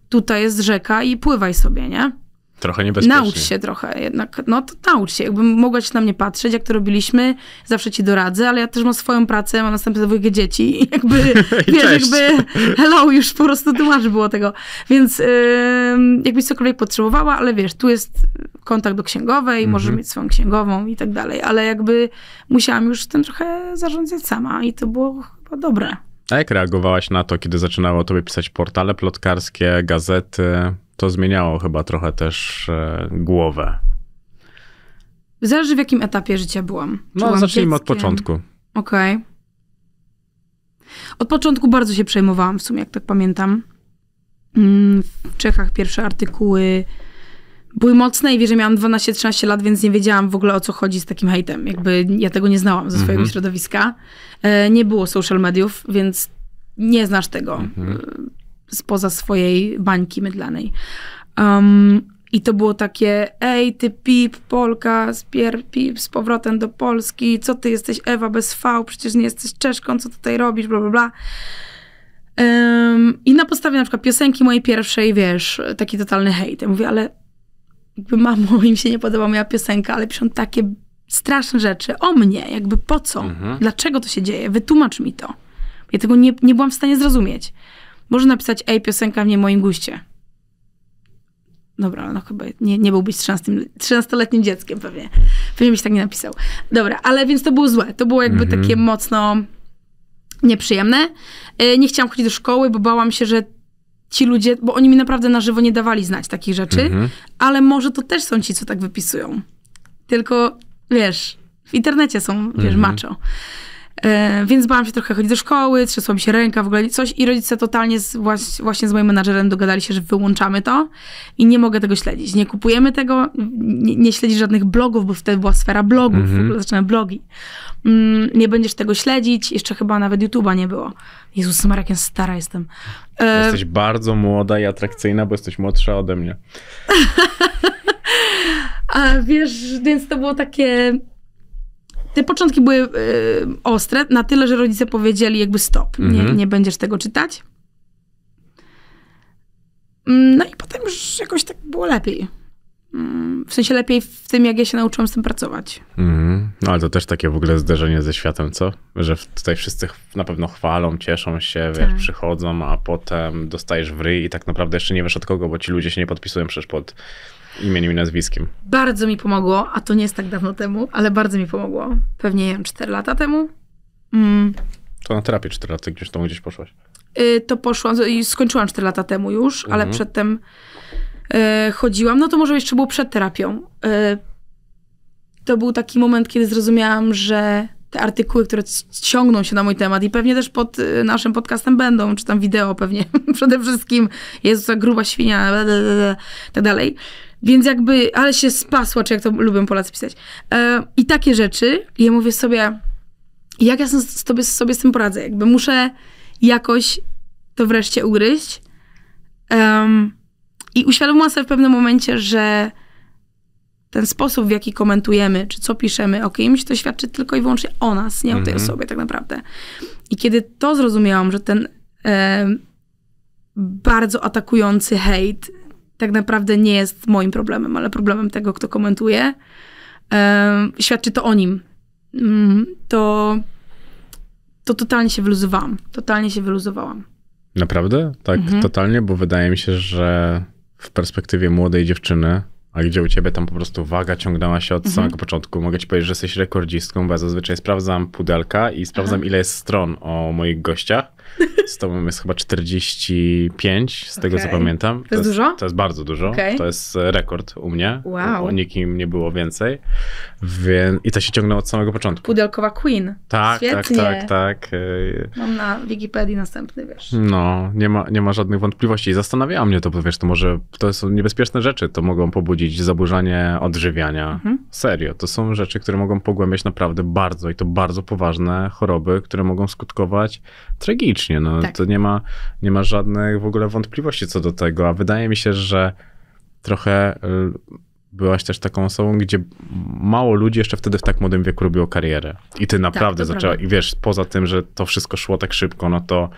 tutaj jest rzeka i pływaj sobie, nie? Trochę niebezpiecznie. Naucz się trochę jednak, no to naucz się. Jakbym mogła się na mnie patrzeć, jak to robiliśmy, zawsze ci doradzę, ale ja też mam swoją pracę, mam następne dwójkę dzieci i jakby, I wiesz, cześć. jakby hello, już po prostu tu było tego. Więc yy, jakbyś cokolwiek potrzebowała, ale wiesz, tu jest kontakt do księgowej, mhm. możesz mieć swoją księgową i tak dalej, ale jakby musiałam już tym trochę zarządzać sama i to było chyba dobre. A jak reagowałaś na to, kiedy zaczynały o tobie pisać portale plotkarskie, gazety? To zmieniało chyba trochę też e, głowę. Zależy w jakim etapie życia byłam. no, byłam zacznijmy dzieckiem? od początku. Okej. Okay. Od początku bardzo się przejmowałam, w sumie, jak tak pamiętam. Mm, w Czechach pierwsze artykuły były mocne i wie, że miałam 12-13 lat, więc nie wiedziałam w ogóle o co chodzi z takim hejtem. Jakby ja tego nie znałam ze swojego mm -hmm. środowiska. E, nie było social mediów, więc nie znasz tego mm -hmm. spoza swojej bańki mydlanej. Um, I to było takie, ej, ty pip, Polka, spier pip, z powrotem do Polski, co ty jesteś Ewa bez V, przecież nie jesteś Czeszką, co tutaj robisz, bla, bla, bla. Um, I na podstawie na przykład piosenki mojej pierwszej, wiesz, taki totalny hejt. Ja mówię, ale jakby mamo, im się nie podoba moja piosenka, ale piszą takie straszne rzeczy o mnie, jakby po co? Mhm. Dlaczego to się dzieje? Wytłumacz mi to. Ja tego nie, nie byłam w stanie zrozumieć. Może napisać, ej, piosenka w nie moim guście. Dobra, no chyba nie, nie byłbyś 13-letnim dzieckiem pewnie. Pewnie byś tak nie napisał. Dobra, ale więc to było złe. To było jakby mhm. takie mocno nieprzyjemne. E, nie chciałam chodzić do szkoły, bo bałam się, że ci ludzie, bo oni mi naprawdę na żywo nie dawali znać takich rzeczy, mhm. ale może to też są ci, co tak wypisują. Tylko wiesz, w internecie są, wiesz, maczo. Mhm. macho. E, więc bałam się trochę chodzić do szkoły, trzęsła mi się ręka, w ogóle coś i rodzice totalnie z, właśnie z moim menadżerem dogadali się, że wyłączamy to i nie mogę tego śledzić. Nie kupujemy tego, nie, nie śledzisz żadnych blogów, bo wtedy była sfera blogów, mm -hmm. w mhm. ogóle zaczynamy blogi. Mm, nie będziesz tego śledzić, jeszcze chyba nawet YouTube'a nie było. Jezus Marek, ja stara jestem. E... Jesteś bardzo młoda i atrakcyjna, bo jesteś młodsza ode mnie. A wiesz, więc to było takie te początki były e, ostre, na tyle, że rodzice powiedzieli jakby stop, mhm. nie, nie będziesz tego czytać. Mm, no i potem już jakoś tak było lepiej. Mm, w sensie lepiej w tym, jak ja się nauczyłam z tym pracować. Mhm. no ale to też takie w ogóle zderzenie ze światem, co? Że tutaj wszyscy na pewno chwalą, cieszą się, tak. wiesz, przychodzą, a potem dostajesz w ryj i tak naprawdę jeszcze nie wiesz od kogo, bo ci ludzie się nie podpisują przecież pod imieniem i nazwiskiem. Bardzo mi pomogło, a to nie jest tak dawno temu, ale bardzo mi pomogło. Pewnie wiem, 4 lata temu. Mm. To na terapię 4 lata gdzieś tam gdzieś poszłaś? Y, to poszłam i skończyłam 4 lata temu już, mhm. ale przedtem y, chodziłam. No to może jeszcze było przed terapią. Y, to był taki moment, kiedy zrozumiałam, że te artykuły, które ciągną się na mój temat i pewnie też pod naszym podcastem będą, czy tam wideo pewnie przede wszystkim, jest Jezusa gruba świnia, tak dalej, więc jakby, ale się spasła, czy jak to lubią Polacy pisać. E, I takie rzeczy. I ja mówię sobie, jak ja sobie, sobie z tym poradzę? Jakby muszę jakoś to wreszcie ugryźć. Um, I uświadomiłam sobie w pewnym momencie, że ten sposób, w jaki komentujemy, czy co piszemy o kimś, to świadczy tylko i wyłącznie o nas, nie o tej mhm. osobie tak naprawdę. I kiedy to zrozumiałam, że ten e, bardzo atakujący hejt tak naprawdę nie jest moim problemem, ale problemem tego, kto komentuje. Świadczy to o nim. Mm, to, to totalnie się wyluzowałam. Totalnie się wyluzowałam. Naprawdę? Tak, mhm. totalnie, bo wydaje mi się, że w perspektywie młodej dziewczyny, a gdzie u ciebie tam po prostu waga ciągnęła się od mhm. samego początku, mogę ci powiedzieć, że jesteś rekordzistką, bo ja zazwyczaj sprawdzam pudelka i sprawdzam, Aha. ile jest stron o moich gościach. Z tobą jest chyba 45, z tego okay. co pamiętam. To, to jest dużo? To jest bardzo dużo. Okay. To jest e, rekord u mnie. Wow. O nikim nie było więcej. I to się ciągnęło od samego początku. Pudelkowa Queen. Tak, tak Świetnie. tak, tak, tak. Mam na Wikipedii następny, wiesz. No, nie ma, nie ma żadnych wątpliwości. I zastanawiała mnie to, bo wiesz, to może to są niebezpieczne rzeczy. To mogą pobudzić zaburzanie odżywiania. Mhm. Serio, to są rzeczy, które mogą pogłębiać naprawdę bardzo i to bardzo poważne choroby, które mogą skutkować tragicznie publicznie. No, tak. To nie ma, nie ma żadnych w ogóle wątpliwości co do tego, a wydaje mi się, że trochę y, byłaś też taką osobą, gdzie mało ludzi jeszcze wtedy w tak młodym wieku robiło karierę. I ty tak, naprawdę tak, zaczęła, i wiesz, poza tym, że to wszystko szło tak szybko, no to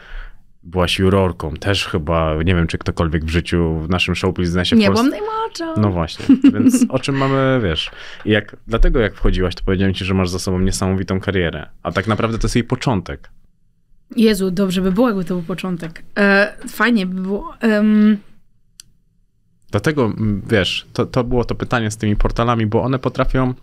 byłaś jurorką, też chyba, nie wiem, czy ktokolwiek w życiu w naszym show biznesie... Nie byłam najmłodsza. No właśnie, więc o czym mamy, wiesz. I jak, dlatego jak wchodziłaś, to powiedziałem ci, że masz za sobą niesamowitą karierę, a tak naprawdę to jest jej początek. Jezu, dobrze by było, jakby to był początek. E, fajnie by było. Um... Dlatego, wiesz, to, to było to pytanie z tymi portalami, bo one potrafią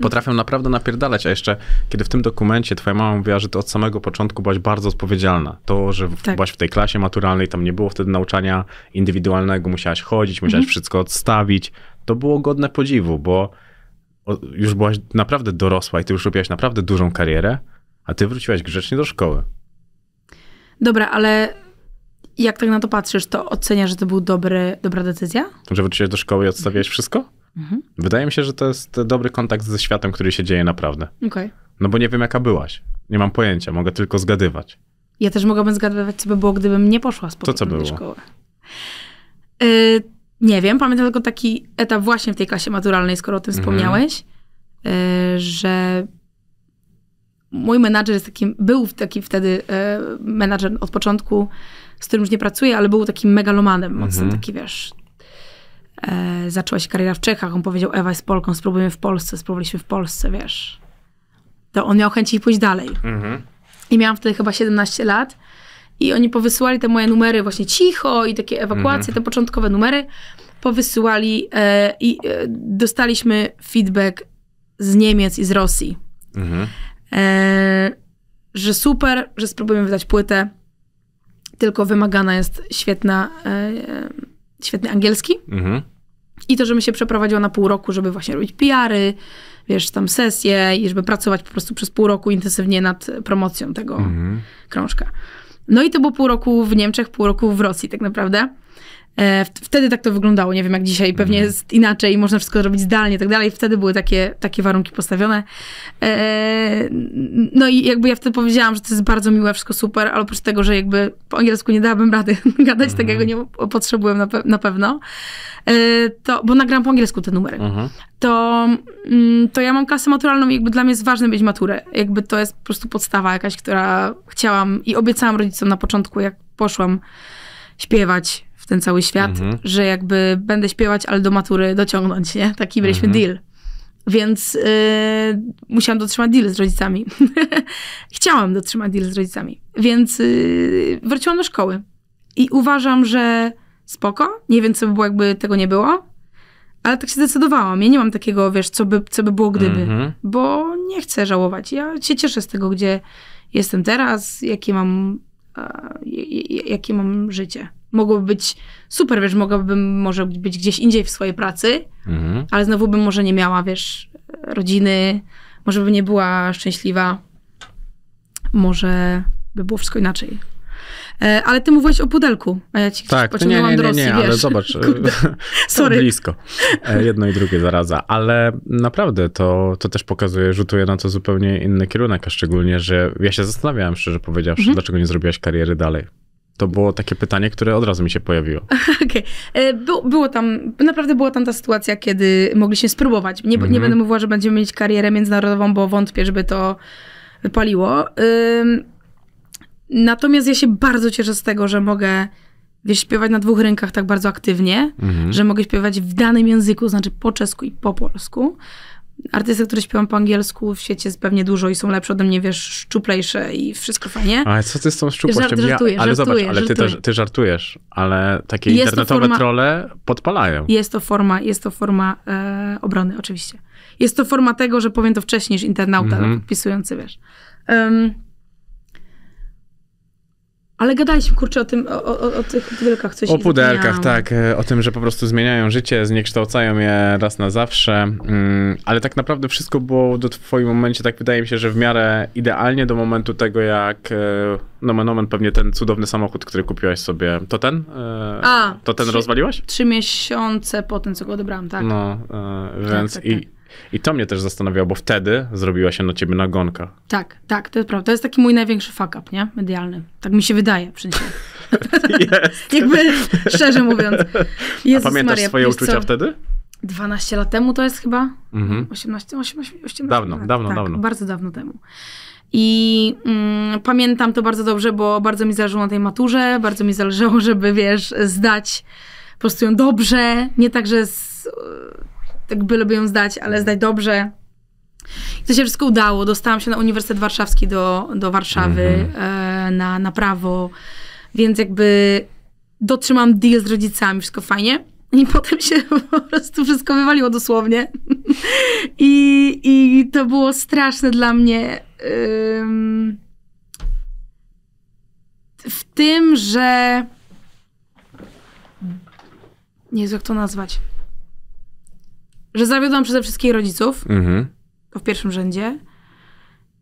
potrafią naprawdę napierdalać, a jeszcze kiedy w tym dokumencie twoja mama mówiła, że ty od samego początku byłaś bardzo odpowiedzialna. To, że tak. byłaś w tej klasie maturalnej, tam nie było wtedy nauczania indywidualnego, musiałaś chodzić, musiałaś mhm. wszystko odstawić, to było godne podziwu, bo już byłaś naprawdę dorosła i ty już robiłaś naprawdę dużą karierę, a ty wróciłaś grzecznie do szkoły. Dobra, ale jak tak na to patrzysz, to oceniasz, że to był dobry, dobra decyzja? Że wróciłeś do szkoły i odstawiłeś mhm. wszystko? Mhm. Wydaje mi się, że to jest dobry kontakt ze światem, który się dzieje naprawdę. Okej. No bo nie wiem, jaka byłaś. Nie mam pojęcia, mogę tylko zgadywać. Ja też mogłabym zgadywać, co by było, gdybym nie poszła z powrotem co do szkoły. Y, nie wiem, pamiętam tylko taki etap właśnie w tej klasie maturalnej, skoro o tym mhm. wspomniałeś, y, że mój menadżer jest takim, był taki wtedy e, menadżer od początku, z którym już nie pracuję, ale był takim megalomanem mocno, mhm. taki wiesz, e, zaczęła się kariera w Czechach, on powiedział, Ewa jest Polką, spróbujemy w Polsce, spróbowaliśmy w Polsce, wiesz. To on miał chęci pójść dalej. Mhm. I miałam wtedy chyba 17 lat i oni powysyłali te moje numery właśnie cicho i takie ewakuacje, mhm. te początkowe numery, powysyłali e, i e, dostaliśmy feedback z Niemiec i z Rosji. Mhm. E, że super, że spróbujemy wydać płytę, tylko wymagana jest świetna, e, e, świetny angielski. Mhm. I to, że my się przeprowadziła na pół roku, żeby właśnie robić PR-y, wiesz, tam sesje i żeby pracować po prostu przez pół roku intensywnie nad promocją tego mhm. krążka. No i to było pół roku w Niemczech, pół roku w Rosji tak naprawdę. E, wtedy tak to wyglądało, nie wiem jak dzisiaj, pewnie mhm. jest inaczej, można wszystko zrobić zdalnie i tak dalej. Wtedy były takie, takie warunki postawione. E, no i jakby ja wtedy powiedziałam, że to jest bardzo miłe, wszystko super, ale oprócz tego, że jakby po angielsku nie dałabym rady gadać mhm. tak, jak nie potrzebuję na, pe na pewno, e, to, bo nagram po angielsku te numery, mhm. to, mm, to ja mam klasę maturalną i jakby dla mnie jest ważne mieć maturę. Jakby to jest po prostu podstawa jakaś, która chciałam i obiecałam rodzicom na początku, jak poszłam śpiewać w ten cały świat, mhm. że jakby będę śpiewać, ale do matury dociągnąć, nie? Taki byliśmy mhm. deal. Więc y, musiałam dotrzymać deal z rodzicami. Chciałam dotrzymać deal z rodzicami. Więc y, wróciłam do szkoły. I uważam, że spoko. Nie wiem, co by było, jakby tego nie było. Ale tak się zdecydowałam. Ja nie mam takiego, wiesz, co by, co by było gdyby. Mhm. Bo nie chcę żałować. Ja się cieszę z tego, gdzie jestem teraz, jakie mam, jakie mam życie mogłoby być super, wiesz, mogłabym może być gdzieś indziej w swojej pracy, mhm. ale znowu bym może nie miała, wiesz, rodziny, może bym nie była szczęśliwa, może by było wszystko inaczej. E, ale ty mówiłaś o pudelku, a ja ci tak, pociągnęłam nie, nie, nie, do nie, nie, ale zobacz, Sorry. blisko. E, jedno i drugie zaraza, ale naprawdę to, to też pokazuje, rzutuje na to zupełnie inny kierunek, a szczególnie, że ja się zastanawiałem, szczerze powiedziawszy, mhm. dlaczego nie zrobiłaś kariery dalej. To było takie pytanie, które od razu mi się pojawiło. Okej. Okay. E, było tam, naprawdę była tam ta sytuacja, kiedy mogliśmy spróbować. Nie, mm -hmm. nie mhm. będę mówiła, że będziemy mieć karierę międzynarodową, bo wątpię, żeby to wypaliło. natomiast ja się bardzo cieszę z tego, że mogę wiesz, śpiewać na dwóch rynkach tak bardzo aktywnie, mm -hmm. że mogę śpiewać w danym języku, znaczy po czesku i po polsku artysty, które śpiewam po angielsku w świecie jest pewnie dużo i są lepsze ode mnie, wiesz, szczuplejsze i wszystko fajnie. Ale co ty z tą szczupłością? Żart, żartuję, ja, ale żartuję, zobacz, ale ty, to, ty żartujesz, ale takie jest internetowe forma, trole podpalają. Jest to forma, jest to forma e, obrony, oczywiście. Jest to forma tego, że powiem to wcześniej niż internauta, mm -hmm. podpisujący, wiesz. Um, ale gadaliśmy, kurczę, o tym, o, o, o tych pudelkach coś. O pudelkach, tak. E, o tym, że po prostu zmieniają życie, zniekształcają je raz na zawsze. Mm, ale tak naprawdę wszystko było do twoim momencie, tak wydaje mi się, że w miarę idealnie do momentu tego, jak e, no omen pewnie ten cudowny samochód, który kupiłaś sobie, to ten? E, A, to ten trzy, rozwaliłaś? Trzy miesiące po tym, co go odebrałam, tak. No, e, tak, więc tak, tak, i, tak. I to mnie też zastanawiało, bo wtedy zrobiła się na ciebie nagonka. Tak, tak, to jest prawda. To jest taki mój największy fuck up, nie? Medialny. Tak mi się wydaje, Jest. Jakby, szczerze mówiąc. Jezus A pamiętasz Maria, swoje uczucia co? wtedy? 12 lat temu to jest chyba? Mhm. 18, 18, 18 Dawno, lat. dawno, tak, dawno. Bardzo dawno temu. I mm, pamiętam to bardzo dobrze, bo bardzo mi zależało na tej maturze, bardzo mi zależało, żeby, wiesz, zdać po prostu ją dobrze, nie tak, że z, tak byleby ją zdać, ale zdać dobrze. I to się wszystko udało. Dostałam się na Uniwersytet Warszawski do, do Warszawy mhm. E, na, na prawo, więc jakby dotrzymam deal z rodzicami, wszystko fajnie. I potem się po prostu wszystko wywaliło dosłownie. I, i to było straszne dla mnie. w tym, że. Nie wiem, jak to nazwać że zawiodłam przede wszystkim rodziców, mhm. w pierwszym rzędzie,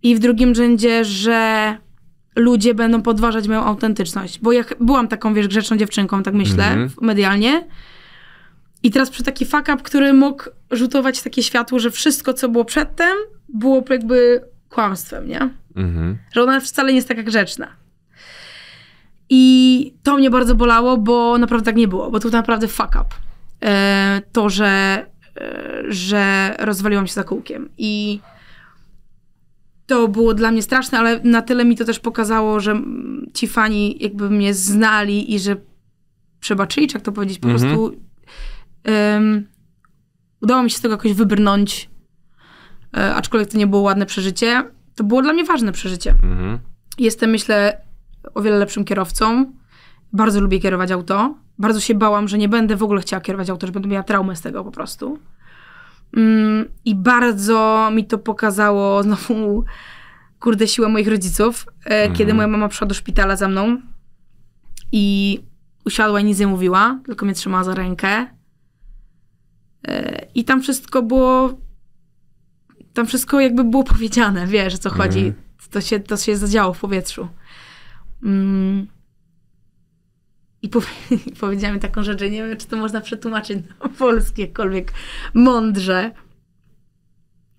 i w drugim rzędzie, że ludzie będą podważać moją autentyczność, bo ja byłam taką, wiesz, grzeczną dziewczynką, tak myślę, mhm. medialnie, i teraz przy taki fuck up, który mógł rzutować takie światło, że wszystko, co było przedtem, było jakby kłamstwem, nie? Mhm. Że ona wcale nie jest taka grzeczna. I to mnie bardzo bolało, bo naprawdę tak nie było, bo to naprawdę fuck up. E, to, że E, że rozwaliłam się za kółkiem. I to było dla mnie straszne, ale na tyle mi to też pokazało, że ci fani jakby mnie znali i że przebaczyli, czy jak to powiedzieć, po mm -hmm. prostu um, udało mi się z tego jakoś wybrnąć, e, aczkolwiek to nie było ładne przeżycie. To było dla mnie ważne przeżycie. Mm -hmm. Jestem, myślę, o wiele lepszym kierowcą. Bardzo lubię kierować auto. Bardzo się bałam, że nie będę w ogóle chciała kierować autem, że będę miała traumę z tego po prostu. Mm, I bardzo mi to pokazało znowu, kurde, siłę moich rodziców, e, kiedy mhm. moja mama przyszła do szpitala za mną i usiadła i nic nie mówiła, tylko mnie trzymała za rękę. E, I tam wszystko było, tam wszystko jakby było powiedziane, wiesz o co chodzi. Mhm. To, się, to się zadziało w powietrzu. Mm. I, powiedziałem powiedziała mi taką rzecz, że nie wiem, czy to można przetłumaczyć na polski jakkolwiek mądrze.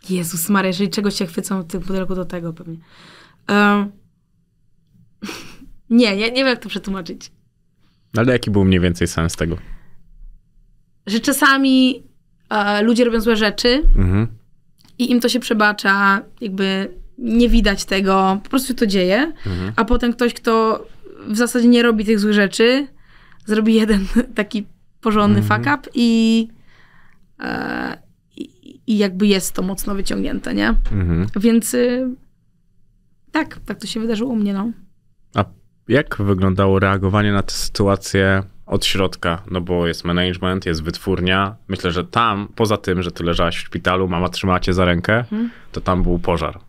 Jezus Maria, jeżeli czegoś się chwycą w tym pudełku, do tego pewnie. Um, nie, nie wiem, jak to przetłumaczyć. Ale jaki był mniej więcej sens tego? Że czasami e, ludzie robią złe rzeczy mhm. i im to się przebacza, jakby nie widać tego, po prostu to dzieje, mhm. a potem ktoś, kto w zasadzie nie robi tych złych rzeczy. Zrobi jeden taki porządny mm -hmm. fuck up i, e, i jakby jest to mocno wyciągnięte, nie? Mm -hmm. Więc y, tak, tak to się wydarzyło u mnie, no. A jak wyglądało reagowanie na tę sytuację od środka, no bo jest management, jest wytwórnia. Myślę, że tam, poza tym, że ty leżałaś w szpitalu, mama trzymała cię za rękę, mhm. to tam był pożar.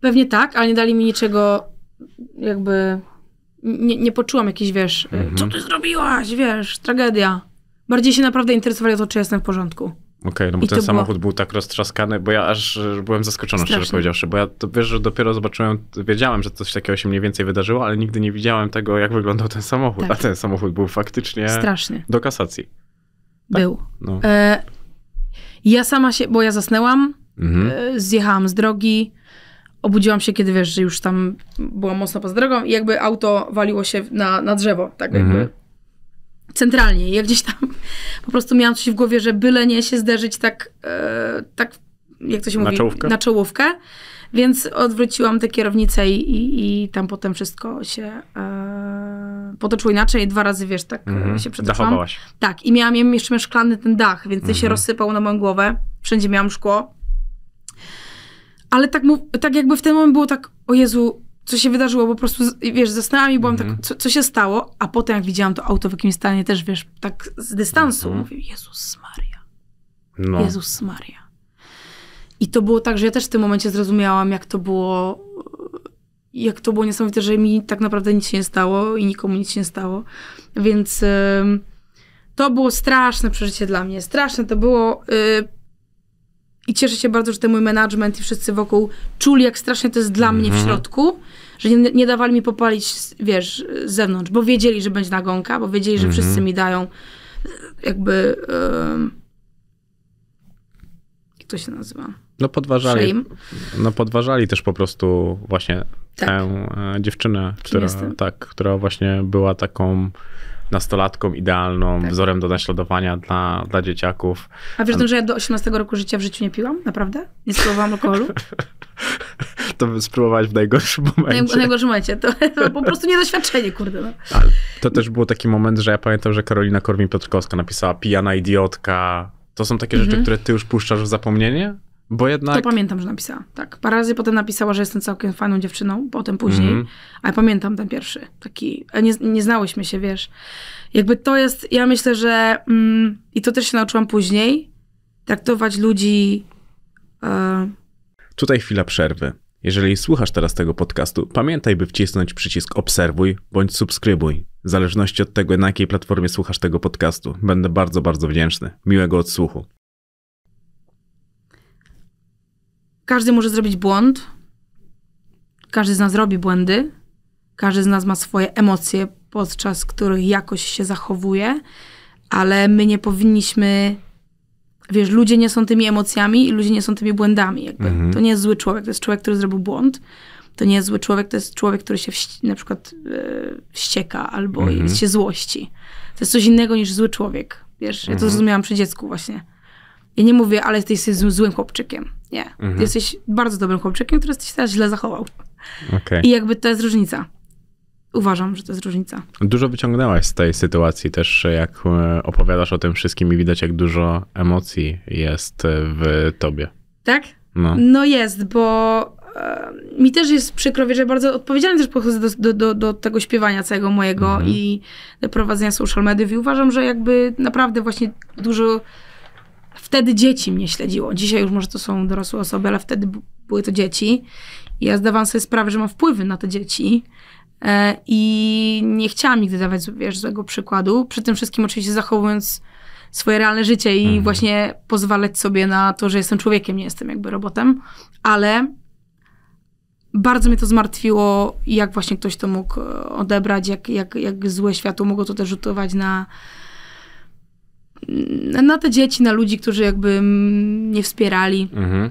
Pewnie tak, ale nie dali mi niczego jakby nie, nie poczułam jakiejś, wiesz, y, mhm. co ty zrobiłaś, wiesz, tragedia. Bardziej się naprawdę interesowali o to, czy jestem w porządku. Okej, okay, no bo I ten samochód było... był tak roztrzaskany, bo ja aż byłem zaskoczony, Strasznie. szczerze powiedziawszy, bo ja to wiesz, że dopiero zobaczyłem, wiedziałem, że coś takiego się mniej więcej wydarzyło, ale nigdy nie widziałem tego, jak wyglądał ten samochód, tak. a ten samochód był faktycznie Strasznie. do kasacji. Tak? Był. No. E, ja sama się, bo ja zasnęłam, mhm. e, zjechałam z drogi, obudziłam się, kiedy wiesz, że już tam byłam mocno poza drogą i jakby auto waliło się na, na drzewo, tak jakby. Mhm. Centralnie. ja gdzieś tam po prostu miałam coś w głowie, że byle nie się zderzyć tak, e, tak jak to się na mówi, czołówkę? na czołówkę. Więc odwróciłam tę kierownicę i, i, i tam potem wszystko się e, potoczyło inaczej. Dwa razy, wiesz, tak e, mhm. się przetoczyłam. Dachowałaś. Tak. I miałam jeszcze szklany ten dach, więc mhm. się rozsypał na moją głowę. Wszędzie miałam szkło ale tak, tak jakby w ten moment było tak, o Jezu, co się wydarzyło, bo po prostu, wiesz, zasnęłam i byłam mm -hmm. tak, mhm. co, co, się stało, a potem jak widziałam to auto w jakimś stanie też, wiesz, tak z dystansu, mm -hmm. mówię, Jezus Maria, no. Jezus Maria. I to było tak, że ja też w tym momencie zrozumiałam, jak to było, jak to było niesamowite, że mi tak naprawdę nic się nie stało i nikomu nic się nie stało, więc... to było straszne przeżycie dla mnie. Straszne to było. Y, i cieszę się bardzo, że ten mój management i wszyscy wokół czuli, jak strasznie to jest dla mm -hmm. mnie w mhm. środku, że nie, nie, dawali mi popalić, wiesz, z zewnątrz, bo wiedzieli, że będzie nagonka, bo wiedzieli, że mm -hmm. wszyscy mhm. mi dają e, jakby... Yy... Jak to się nazywa? No podważali. Shame. No podważali też po prostu właśnie tak. tę e, dziewczynę, która, tak, która właśnie była taką nastolatką idealną, tak. wzorem do naśladowania dla, dla dzieciaków. A wiesz, że ja do 18 roku życia w życiu nie piłam? Naprawdę? Nie spróbowałam alkoholu? to spróbować w najgorszym momencie. W najgorszym momencie. To, to po prostu niedoświadczenie, kurde. No. Ale to też był taki moment, że ja pamiętam, że Karolina Korwin-Piotrkowska napisała pijana idiotka. To są takie rzeczy, mhm. które ty już puszczasz w zapomnienie? Bo jednak... To pamiętam, że napisała, tak. Parę razy potem napisała, że jestem całkiem fajną dziewczyną, potem później, mm -hmm. ale pamiętam ten pierwszy, taki, nie, nie znałyśmy się, wiesz. Jakby to jest, ja myślę, że mm, i to też się nauczyłam później, traktować ludzi... Y... Tutaj chwila przerwy. Jeżeli słuchasz teraz tego podcastu, pamiętaj, by wcisnąć przycisk obserwuj bądź subskrybuj. W zależności od tego, na jakiej platformie słuchasz tego podcastu, będę bardzo, bardzo wdzięczny. Miłego odsłuchu. Każdy może zrobić błąd. Każdy z nas robi błędy. Każdy z nas ma swoje emocje, podczas których jakoś się zachowuje, ale my nie powinniśmy. Wiesz, ludzie nie są tymi emocjami i ludzie nie są tymi błędami. Mhm. To nie jest zły człowiek, to jest człowiek, który zrobił błąd. To nie jest zły człowiek, to jest człowiek, który się na przykład yy, wścieka albo mhm. się złości. To jest coś innego niż zły człowiek. Wiesz, mhm. ja to mhm. zrozumiałam przy dziecku właśnie. Ja nie mówię, ale jesteś złym chłopczykiem. Nie. Mhm. jesteś bardzo dobrym chłopczykiem, który jesteś teraz źle zachował. Okay. I jakby to jest różnica. Uważam, że to jest różnica. Dużo wyciągnęłaś z tej sytuacji też, jak e, opowiadasz o tym wszystkim i widać, jak dużo emocji jest e, w tobie. Tak? No, no jest, bo e, mi też jest przykro, że bardzo odpowiedzialnie też podchodzę do, do, do, do tego śpiewania całego mojego mhm. i prowadzenia social mediów i uważam, że jakby naprawdę właśnie dużo wtedy dzieci mnie śledziło. Dzisiaj już może to są dorosłe osoby, ale wtedy były to dzieci. I ja zdawałam sobie sprawę, że mam wpływy na te dzieci. E, I nie chciałam nigdy dawać wiesz, złego przykładu. Przy tym wszystkim oczywiście zachowując swoje realne życie i mhm. właśnie pozwalać sobie na to, że jestem człowiekiem, nie jestem jakby robotem. Ale bardzo mnie to zmartwiło, jak właśnie ktoś to mógł e, odebrać, jak, jak, jak złe światło mogło to też rzutować na, na te dzieci, na ludzi, którzy jakby mnie wspierali. Mhm.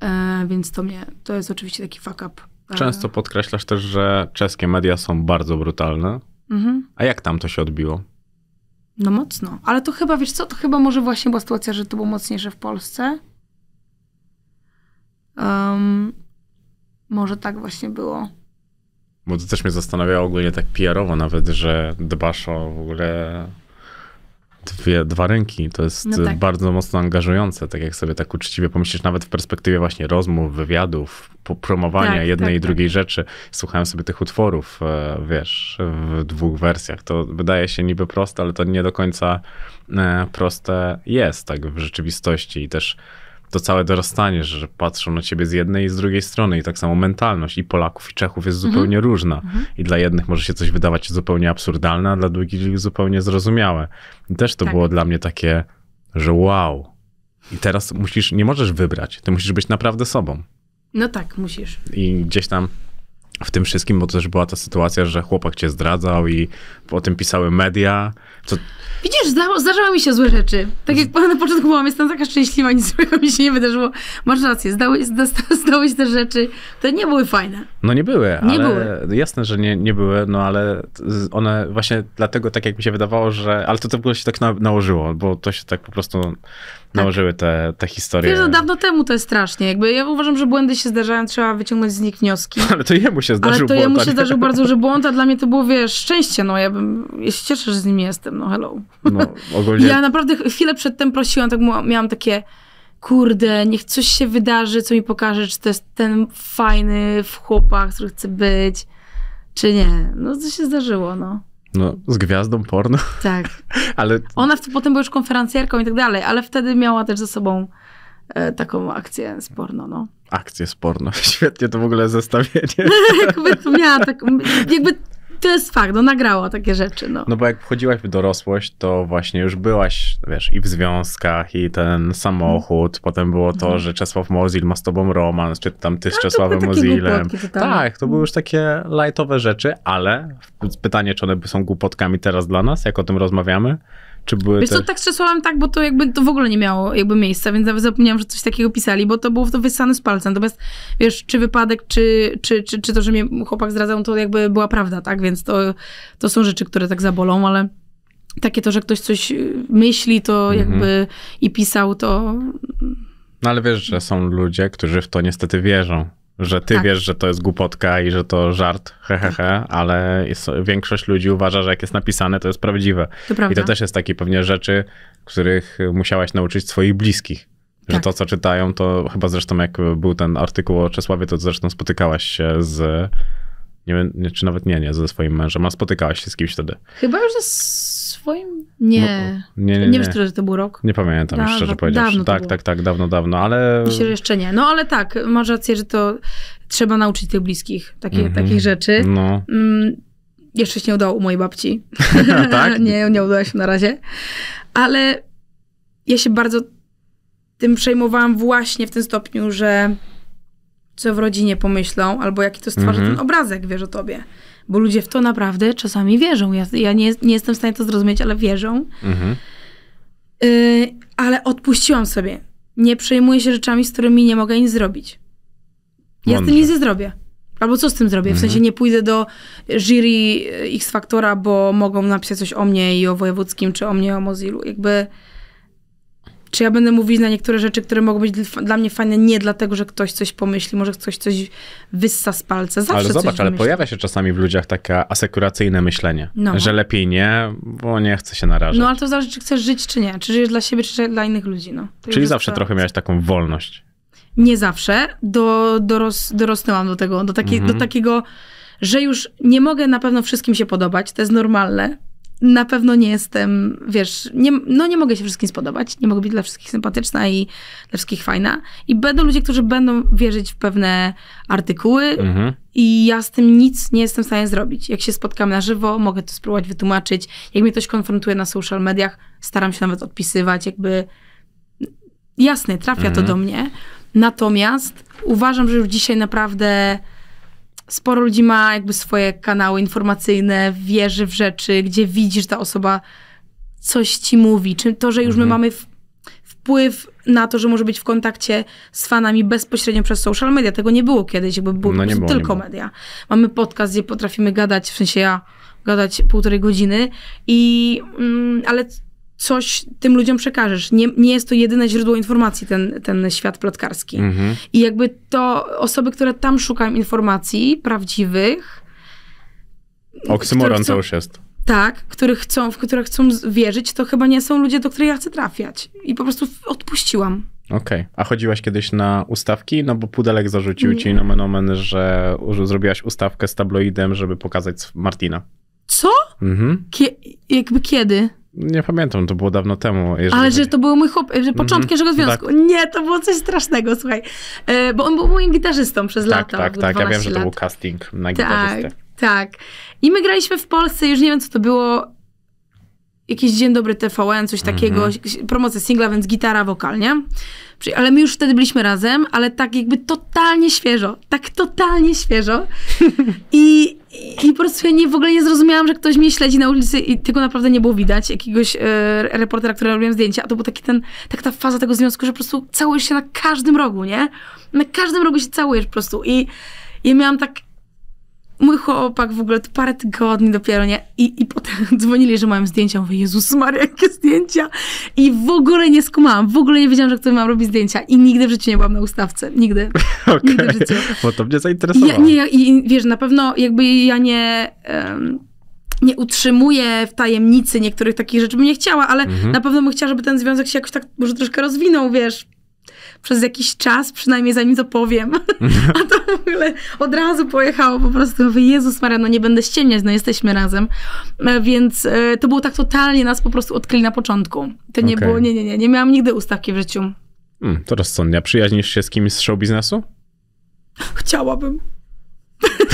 E, więc to mnie, to jest oczywiście taki fuck up. E, Często podkreślasz też, że czeskie media są bardzo brutalne. Mhm. A jak tam to się odbiło? No mocno. Ale to chyba, wiesz co, to chyba może właśnie była sytuacja, że to było mocniejsze w Polsce. Um, może tak właśnie było. Bo to też mnie zastanawiało ogólnie tak PR-owo nawet, że dbasz o w ogóle dwie, dwa rynki. To jest no tak. bardzo mocno angażujące, tak jak sobie tak uczciwie pomyślisz, nawet w perspektywie właśnie rozmów, wywiadów, promowania tak, jednej tak, i tak. drugiej rzeczy. Słuchałem sobie tych utworów, e, wiesz, w dwóch wersjach. To wydaje się niby proste, ale to nie do końca e, proste jest tak w rzeczywistości i też to całe dorastanie, że patrzą na ciebie z jednej i z drugiej strony i tak samo mentalność i Polaków i Czechów jest mhm. zupełnie różna mhm. i dla jednych może się coś wydawać zupełnie absurdalne, a dla drugich zupełnie zrozumiałe. I też to tak. było dla mnie takie, że wow. I teraz musisz, nie możesz wybrać, ty musisz być naprawdę sobą. No tak, musisz. I gdzieś tam w tym wszystkim, bo też była ta sytuacja, że chłopak cię zdradzał i o tym pisały media. Co... Widzisz, zdarzały mi się złe rzeczy. Tak jak na początku byłam, jestem taka szczęśliwa, nic złego mi się nie wydarzyło. Masz rację, zdały, zdały się te rzeczy, To nie były fajne. No nie były, nie ale były. jasne, że nie, nie były, no ale one właśnie dlatego, tak jak mi się wydawało, że, ale to, to w ogóle się tak na, nałożyło, bo to się tak po prostu tak. nałożyły te, te historie. Wiesz, no dawno temu to jest strasznie. Jakby ja uważam, że błędy się zdarzają, trzeba wyciągnąć z nich wnioski. Ale to jemu się zdarzył Ale to błąd, jemu się zdarzył bardzo duży błąd, a dla mnie to było, wiesz, szczęście. No ja bym ja się cieszę, że z nim jestem, no hello. No, ogólnie... Ja naprawdę chwilę przedtem prosiłam, tak miałam takie, kurde, niech coś się wydarzy, co mi pokaże, czy to jest ten fajny w chłopach, który chce być, czy nie. No co się zdarzyło, no. No, z gwiazdą porno. Tak. ale... Ona wtedy, potem była już konferencjerką i tak dalej, ale wtedy miała też ze sobą e, taką akcję z porno, no. Akcję z porno. Świetnie to w ogóle zestawienie. jakby to miała tak, jakby to jest fakt, no nagrała takie rzeczy, no. No bo jak wchodziłaś w dorosłość, to właśnie już byłaś, wiesz, i w związkach, i ten samochód, potem było to, mhm. że Czesław Mozil ma z tobą romans, czy tam ty z tak, Czesławem Mozilem. Tak, to były już mhm. takie lightowe rzeczy, ale pytanie, czy one są głupotkami teraz dla nas, jak o tym rozmawiamy? Czy były Wiesz te... co, tak strzesłałem tak, bo to jakby to w ogóle nie miało jakby miejsca, więc nawet zapomniałam, że coś takiego pisali, bo to było to wysane z palca. Natomiast wiesz, czy wypadek, czy, czy, czy, czy to, że mnie chłopak zdradzał, to jakby była prawda, tak? Więc to, to są rzeczy, które tak zabolą, ale takie to, że ktoś coś y, myśli, to mhm. jakby i pisał, to... No ale wiesz, że są ludzie, którzy w to niestety wierzą. Że ty tak. wiesz, że to jest głupotka i że to żart, hehehe, ale jest, większość ludzi uważa, że jak jest napisane, to jest prawdziwe. To I to też jest takie pewnie rzeczy, których musiałaś nauczyć swoich bliskich. Że tak. to, co czytają, to chyba zresztą jak był ten artykuł o Czesławie, to zresztą spotykałaś się z nie wiem, czy nawet nie, nie, ze swoim mężem, a spotykałaś się z kimś wtedy. Chyba już swoim? Nie. No, nie, nie, nie. nie to był rok? Nie pamiętam, da, szczerze powiedziawszy. Tak, tak, tak, dawno, dawno, ale... Myślę, że jeszcze nie. No ale tak, masz rację, że to trzeba nauczyć tych bliskich takie, mm -hmm. takich rzeczy. No. Mm, jeszcze się nie udało u mojej babci. tak? nie, nie udało się na razie. Ale ja się bardzo tym przejmowałam właśnie w tym stopniu, że co w rodzinie pomyślą, albo jaki to stwarza mm -hmm. ten mhm. obrazek, wiesz, o tobie. Bo ludzie w to naprawdę czasami wierzą. Ja, ja nie, nie, jestem w stanie to zrozumieć, ale wierzą. Mhm. Y, ale odpuściłam sobie. Nie przejmuję się rzeczami, z którymi nie mogę nic zrobić. Ja z tym nic nie zrobię. Albo co z tym zrobię? W sensie mhm. nie pójdę do jury y, X Faktora, bo mogą napisać coś o mnie i o Wojewódzkim, czy o mnie, o Mozilu. Jakby czy ja będę mówić na niektóre rzeczy, które mogą być dla mnie fajne, nie dlatego, że ktoś coś pomyśli, może ktoś coś wyssa z palca. Zawsze ale zobacz, ale pojawia się czasami w ludziach takie asekuracyjne myślenie, no. że lepiej nie, bo nie chce się narażać. No ale to zależy, czy chcesz żyć, czy nie. Czy żyjesz dla siebie, czy dla innych ludzi. No. Czyli zawsze trochę miałaś miałeś taką wolność. Nie zawsze. Do, doros, dorosnęłam do tego, do, taki, do mhm. takiego, że już nie mogę na pewno wszystkim się podobać, to jest normalne na pewno nie jestem, wiesz, nie, no nie mogę się wszystkim spodobać, nie mogę być dla wszystkich sympatyczna i dla wszystkich fajna. I będą ludzie, którzy będą wierzyć w pewne artykuły mhm. i ja z tym nic nie jestem w stanie zrobić. Jak się spotkam na żywo, mogę to spróbować wytłumaczyć. Jak mnie ktoś konfrontuje na social mediach, staram się nawet odpisywać, jakby jasne, trafia mhm. to do mnie. Natomiast uważam, że już dzisiaj naprawdę sporo ludzi ma jakby swoje kanały informacyjne, wierzy w rzeczy, gdzie widzi, że ta osoba coś ci mówi. Czy to, że już mhm. my mamy wpływ na to, że może być w kontakcie z fanami bezpośrednio przez social media. Tego nie było kiedyś, jakby było, no tylko było. media. Mamy podcast, gdzie potrafimy gadać, w sensie ja gadać półtorej godziny i, mm, ale coś tym ludziom przekażesz. Nie, nie jest to jedyne źródło informacji, ten, ten świat plotkarski. Mhm. I jakby to osoby, które tam szukają informacji prawdziwych. Oksymoron to już jest. Tak, których chcą, w które chcą wierzyć, to chyba nie są ludzie, do których ja chcę trafiać. I po prostu odpuściłam. Okej. Okay. A chodziłaś kiedyś na ustawki? No bo Pudelek zarzucił nie. ci nomen omen, że zrobiłaś ustawkę z tabloidem, żeby pokazać Martina. Co? Mhm. Kie jakby kiedy? Nie pamiętam, to było dawno temu. Jeżeli... Ale że to były mój chłop, że początki mm -hmm, związku. Tak. Nie, to było coś strasznego, słuchaj. E, bo on był moim gitarzystą przez tak, lata. Tak, tak, ja wiem, że to był casting na tak, gitarzystę. Tak, tak. I my graliśmy w Polsce, już nie wiem co to było, jakiś Dzień Dobry TVN, coś takiego, mm -hmm. singla, więc gitara, wokal, nie? Ale my już wtedy byliśmy razem, ale tak jakby totalnie świeżo, tak totalnie świeżo. I i po prostu ja nie, w ogóle nie zrozumiałam, że ktoś mnie śledzi na ulicy i tego naprawdę nie było widać. Jakiegoś e, reportera, który robiłem zdjęcia, a to była taki ten, tak ta faza tego związku, że po prostu całujesz się na każdym rogu, nie? Na każdym rogu się całujesz po prostu. I ja miałam tak mój chłopak w ogóle to parę tygodni dopiero, nie? I, i potem dzwonili, że mają zdjęcia. Mówię, Jezus Maria, jakie zdjęcia! I w ogóle nie skumałam, w ogóle nie wiedziałam, że ktoś mam robić zdjęcia. I nigdy w życiu nie byłam na ustawce. Nigdy. okay. Nigdy w życiu. Bo to mnie zainteresowało. Ja, nie, ja, i, wiesz, na pewno jakby ja nie... Um, nie utrzymuję w tajemnicy niektórych takich rzeczy, bym nie chciała, ale mhm. na pewno bym chciała, żeby ten związek się jakoś tak może troszkę rozwinął, wiesz, przez jakiś czas, przynajmniej zanim to powiem. A to w ogóle od razu pojechało po prostu. Mówię, Jezus Maria, no nie będę ściemniać, no jesteśmy razem. E, więc e, to było tak totalnie, nas po prostu odkryli na początku. To nie okay. było, nie, nie, nie, nie miałam nigdy ustawki w życiu. Hmm, to rozsądnie. A przyjaźnisz się z kimś z show biznesu? Chciałabym.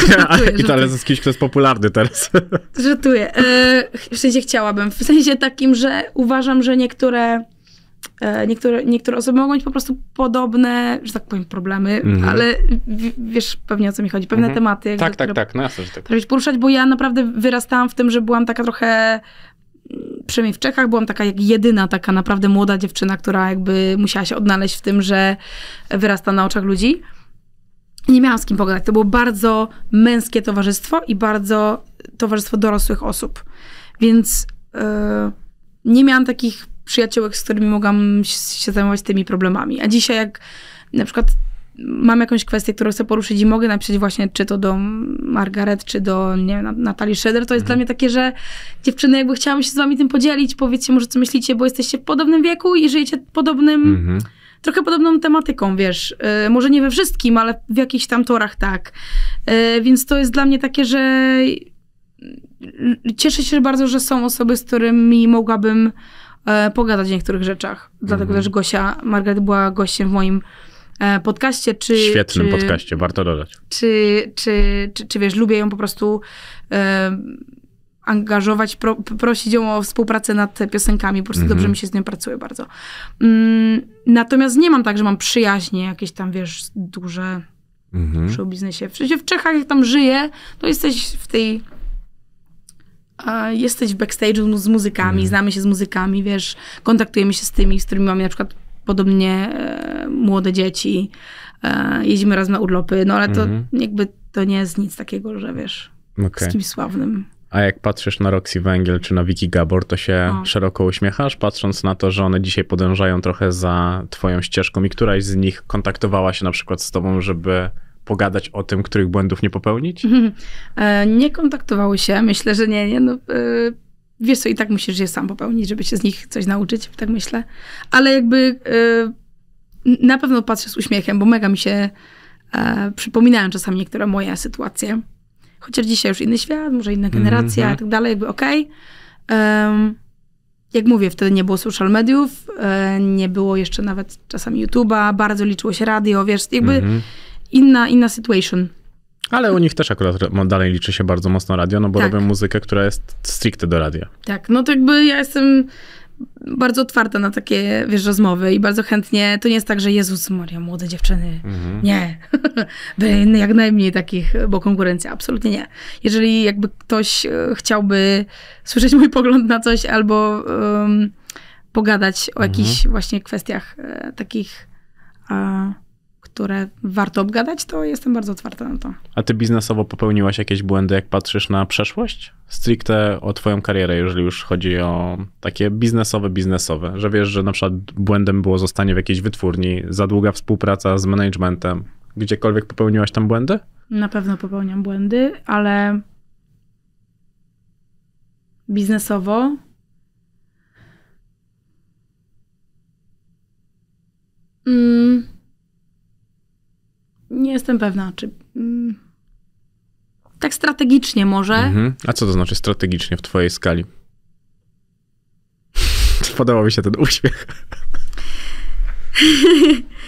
Żartuję, I to ale z kimś, kto jest popularny teraz. Żartuję. E, w sensie chciałabym. W sensie takim, że uważam, że niektóre E, niektóre, niektóre osoby mogą mieć po prostu podobne, że tak powiem, problemy, mm. ale w, wiesz pewnie o co mi chodzi, pewne mm -hmm. tematy. Tak, tak, tak, no jasne, że tak. Poruszać, bo ja naprawdę wyrastałam w tym, że byłam taka trochę przynajmniej w Czechach byłam taka jak jedyna taka naprawdę młoda dziewczyna, która jakby musiała się odnaleźć w tym, że wyrasta na oczach ludzi. Nie miałam z kim pogadać. To było bardzo męskie towarzystwo i bardzo towarzystwo dorosłych osób. Więc yy, nie miałam takich przyjaciółek, z którymi mogłam się zajmować tymi problemami. A dzisiaj jak na przykład mam jakąś kwestię, którą chcę poruszyć i mogę napisać właśnie czy to do Margaret, czy do nie wiem, Natalii Schroeder, to jest mhm. dla mnie takie, że dziewczyny, jakby chciałam się z wami tym podzielić, powiedzcie może co myślicie, bo jesteście w podobnym wieku i żyjecie podobnym... Mhm trochę podobną tematyką, wiesz. Yy, może nie we wszystkim, ale w jakichś tam torach tak. Yy, więc to jest dla mnie takie, że y, y, cieszę się bardzo, że są osoby, z którymi mogłabym E, pogadać o niektórych rzeczach. Dlatego mm -hmm. też Gosia, Margaret była gościem w moim e, podcaście, czy... Świetnym czy, podcaście, warto dodać. Czy, czy, czy, czy, wiesz, lubię ją po prostu e, angażować, pro, prosić ją o współpracę nad piosenkami, po prostu mm -hmm. dobrze mhm. mi się z nią pracuje bardzo. Mm, natomiast nie mam tak, że mam przyjaźnie jakieś tam, wiesz, duże mhm. Mm przy biznesie. w Czechach, jak tam żyję, to jesteś w tej jesteś w backstage'u z muzykami, mm. znamy się z muzykami, wiesz, kontaktujemy się z tymi, z którymi mamy na przykład podobnie e, młode dzieci, e, jeździmy raz na urlopy, no ale to mm. jakby to nie jest nic takiego, że wiesz, okay. z kimś sławnym. A jak patrzysz na Roxy Węgiel czy na Vicky Gabor, to się o. No. szeroko uśmiechasz, patrząc na to, że one dzisiaj podążają trochę za twoją ścieżką i któraś z nich kontaktowała się na przykład z tobą, żeby pogadać o tym, których błędów nie popełnić? E, nie kontaktowały się, myślę, że nie. nie no, e, wiesz co, i tak musisz je sam popełnić, żeby się z nich coś nauczyć, tak myślę. Ale jakby e, na pewno patrzę z uśmiechem, bo mega mi się przypominają czasami niektóre moje sytuacje. Chociaż dzisiaj już inny świat, może inna generacja mm -hmm. i tak dalej, jakby okej. Okay. jak mówię, wtedy nie było social mediów, nie było jeszcze nawet czasami YouTube'a, bardzo liczyło się radio, wiesz, jakby... Mm -hmm inna, inna situation. Ale u nich też akurat dalej liczy się bardzo mocno radio, no bo tak. robią muzykę, która jest stricte do radia. Tak, no to jakby ja jestem bardzo otwarta na takie, wiesz, rozmowy i bardzo chętnie, to nie jest tak, że Jezus Maria, młode dziewczyny, mhm. nie, jak najmniej takich, bo konkurencja, absolutnie nie. Jeżeli jakby ktoś e, chciałby słyszeć mój pogląd na coś albo um, pogadać o mhm. jakichś właśnie kwestiach e, takich... E, które warto obgadać, to jestem bardzo otwarta na to. A ty biznesowo popełniłaś jakieś błędy, jak patrzysz na przeszłość? Stricte o twoją karierę, jeżeli już chodzi o takie biznesowe, biznesowe, że wiesz, że na przykład błędem było zostanie w jakiejś wytwórni, za długa współpraca z managementem. Gdziekolwiek popełniłaś tam błędy? Na pewno popełniam błędy, ale biznesowo Mm. Nie jestem pewna, czy. Mm, tak strategicznie może. Mhm. A co to znaczy strategicznie w twojej skali? Podobał mi się ten uśmiech.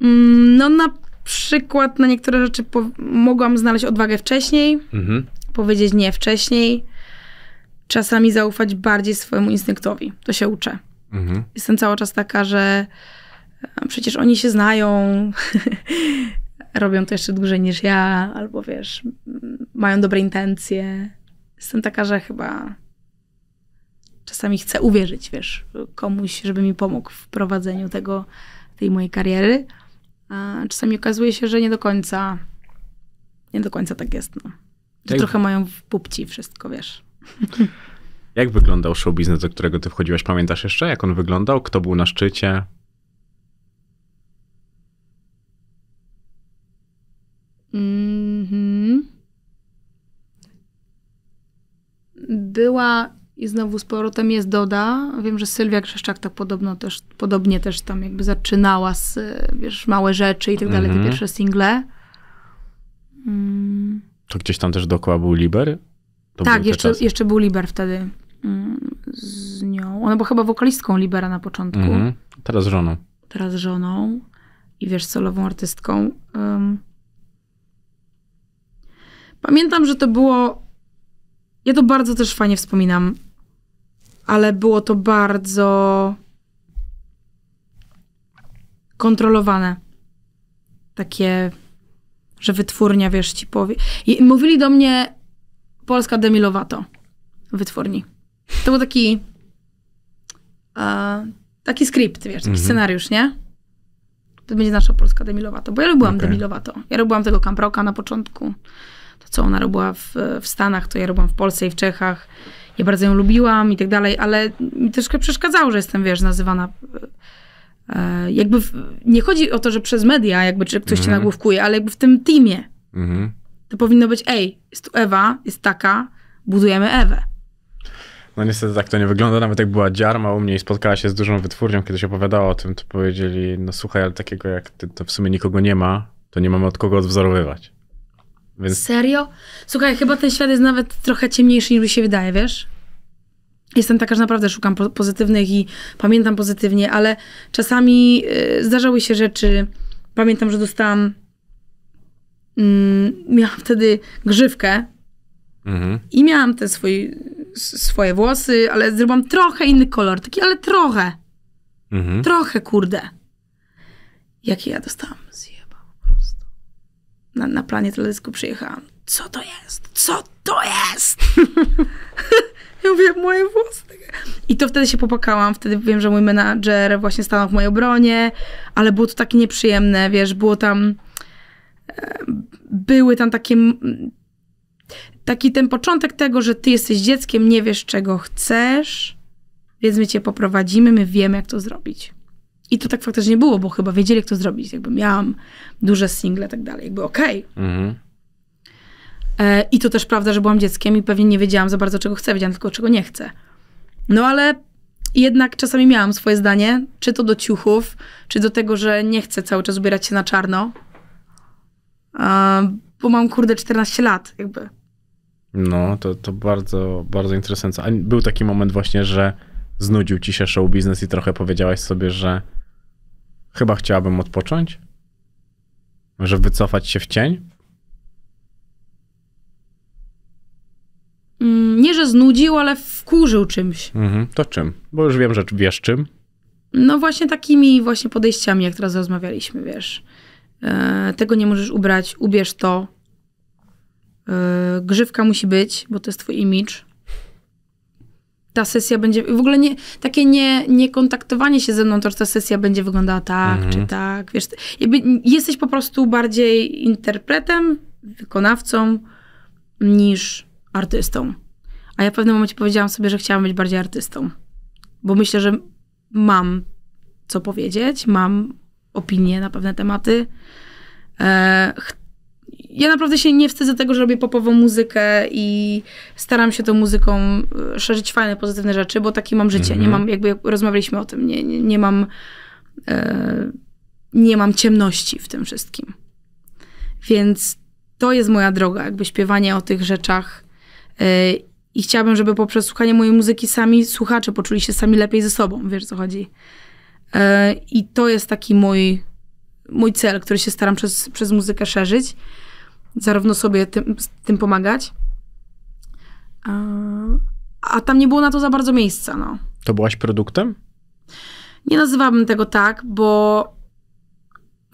Mm, no na przykład na niektóre rzeczy mogłam znaleźć odwagę wcześniej, mhm. powiedzieć nie wcześniej, czasami zaufać bardziej swojemu instynktowi. To się uczę. Mhm. Jestem cały czas taka, że przecież oni się znają, robią to jeszcze dłużej niż ja, albo wiesz, mają dobre intencje. Jestem taka, że chyba czasami chcę uwierzyć, wiesz, komuś, żeby mi pomógł w prowadzeniu tego, tej mojej kariery. A czasami okazuje się, że nie do końca, nie do końca tak jest, no. Że Jak... trochę mają w pupci wszystko, wiesz. Jak wyglądał show biznes, do którego ty wchodziłaś? Pamiętasz jeszcze, jak on wyglądał? Kto był na szczycie? była i znowu z powrotem jest Doda. Wiem, że Sylwia Krzeszczak tak podobno też, podobnie też tam jakby zaczynała z, wiesz, małe rzeczy i tak dalej, te mhm. pierwsze single. Mm. To gdzieś tam też dookoła był Liber? To tak, jeszcze, jeszcze był Liber wtedy mm, z nią. Ona była chyba wokalistką Libera na początku. Mm. Teraz żoną. Teraz żoną i wiesz, solową artystką. Um. Pamiętam, że to było ja to bardzo też fajnie wspominam, ale było to bardzo kontrolowane. Takie, że wytwórnia, wiesz, ci powie. I mówili do mnie Polska Demilowato wytwórni. To był taki e, taki skrypt, wiesz, taki mm -hmm. scenariusz, nie? To będzie nasza Polska Demilowato, bo ja lubiłam okay. Demilowato. Ja robiłam tego Kamproka na początku to, co ona robiła w, w Stanach, to ja robiłam w Polsce i w Czechach. Ja bardzo ją lubiłam i tak dalej, ale mi troszkę przeszkadzało, że jestem, wiesz, nazywana e, jakby w, nie chodzi o to, że przez media jakby czy ktoś mm. cię mhm. nagłówkuje, ale jakby w tym teamie. Mhm. To powinno być, ej, jest tu Ewa, jest taka, budujemy Ewę. No niestety tak to nie wygląda. Nawet jak była dziarma u mnie i spotkała się z dużą wytwórnią, kiedy się opowiadała o tym, to powiedzieli, no słuchaj, ale takiego jak ty, to w sumie nikogo nie ma, to nie mamy od kogo odwzorowywać. Więc... Serio? Słuchaj, chyba ten świat jest nawet trochę ciemniejszy niż mi się wydaje, wiesz? Jestem taka, że naprawdę szukam po pozytywnych i pamiętam pozytywnie, ale czasami y, zdarzały się rzeczy. Pamiętam, że dostałam. Mm, miałam wtedy grzywkę mhm. i miałam te swój, swoje włosy, ale zrobiłam trochę inny kolor, taki, ale trochę. Mhm. Trochę, kurde. Jakie ja dostałam? Z na, na planie teledysku przyjechałam. Co to jest? Co to jest? ja mówię, moje włosy. I to wtedy się popakałam, wtedy wiem, że mój menadżer właśnie stanął w mojej obronie, ale było to takie nieprzyjemne, wiesz, było tam... E, były tam takie taki ten początek tego, że ty jesteś dzieckiem, nie wiesz czego chcesz, więc my cię poprowadzimy, my wiemy jak to zrobić. I to tak faktycznie było, bo chyba wiedzieli, jak to zrobić. Jakby miałam duże single i tak dalej. Jakby okej. Okay. Mhm. E, I to też prawda, że byłam dzieckiem i pewnie nie wiedziałam za bardzo, czego chcę, wiedziałam tylko, czego nie chcę. No ale jednak czasami miałam swoje zdanie, czy to do ciuchów, czy do tego, że nie chcę cały czas ubierać się na czarno. E, bo mam, kurde, 14 lat, jakby. No, to, to bardzo, bardzo interesujące. A był taki moment właśnie, że znudził ci się show biznes i trochę powiedziałaś sobie, że Chyba chciałabym odpocząć. Może wycofać się w cień? Mm, nie, że znudził, ale wkurzył czymś. Mhm, to czym? Bo już wiem, że wiesz czym. No właśnie takimi właśnie podejściami, jak teraz rozmawialiśmy, wiesz. E, tego nie możesz ubrać, ubierz to. E, grzywka musi być, bo to jest twój imidż ta sesja będzie, w ogóle nie, takie nie, nie kontaktowanie się ze mną, to, że ta sesja będzie wyglądała tak, mhm. czy tak, wiesz, jakby jesteś po prostu bardziej interpretem, wykonawcą, niż artystą. A ja w pewnym momencie powiedziałam sobie, że chciałam być bardziej artystą, bo myślę, że mam co powiedzieć, mam opinie na pewne tematy, e, ja naprawdę się nie wstydzę tego, że robię popową muzykę i staram się tą muzyką e, szerzyć fajne, pozytywne rzeczy, bo takie mam życie. Mm -hmm. Nie mhm. mam, jakby rozmawialiśmy o tym, nie, nie, nie mam e, nie mam ciemności w tym wszystkim. Więc to jest moja droga, jakby śpiewanie o tych rzeczach e, i chciałabym, żeby poprzez słuchanie mojej muzyki sami słuchacze poczuli się sami lepiej ze sobą, wiesz co chodzi. E, I to jest taki mój mój cel, który się staram przez, przez muzykę szerzyć zarówno sobie tym, tym pomagać. A tam nie było na to za bardzo miejsca. No. To byłaś produktem? Nie nazywałabym tego tak, bo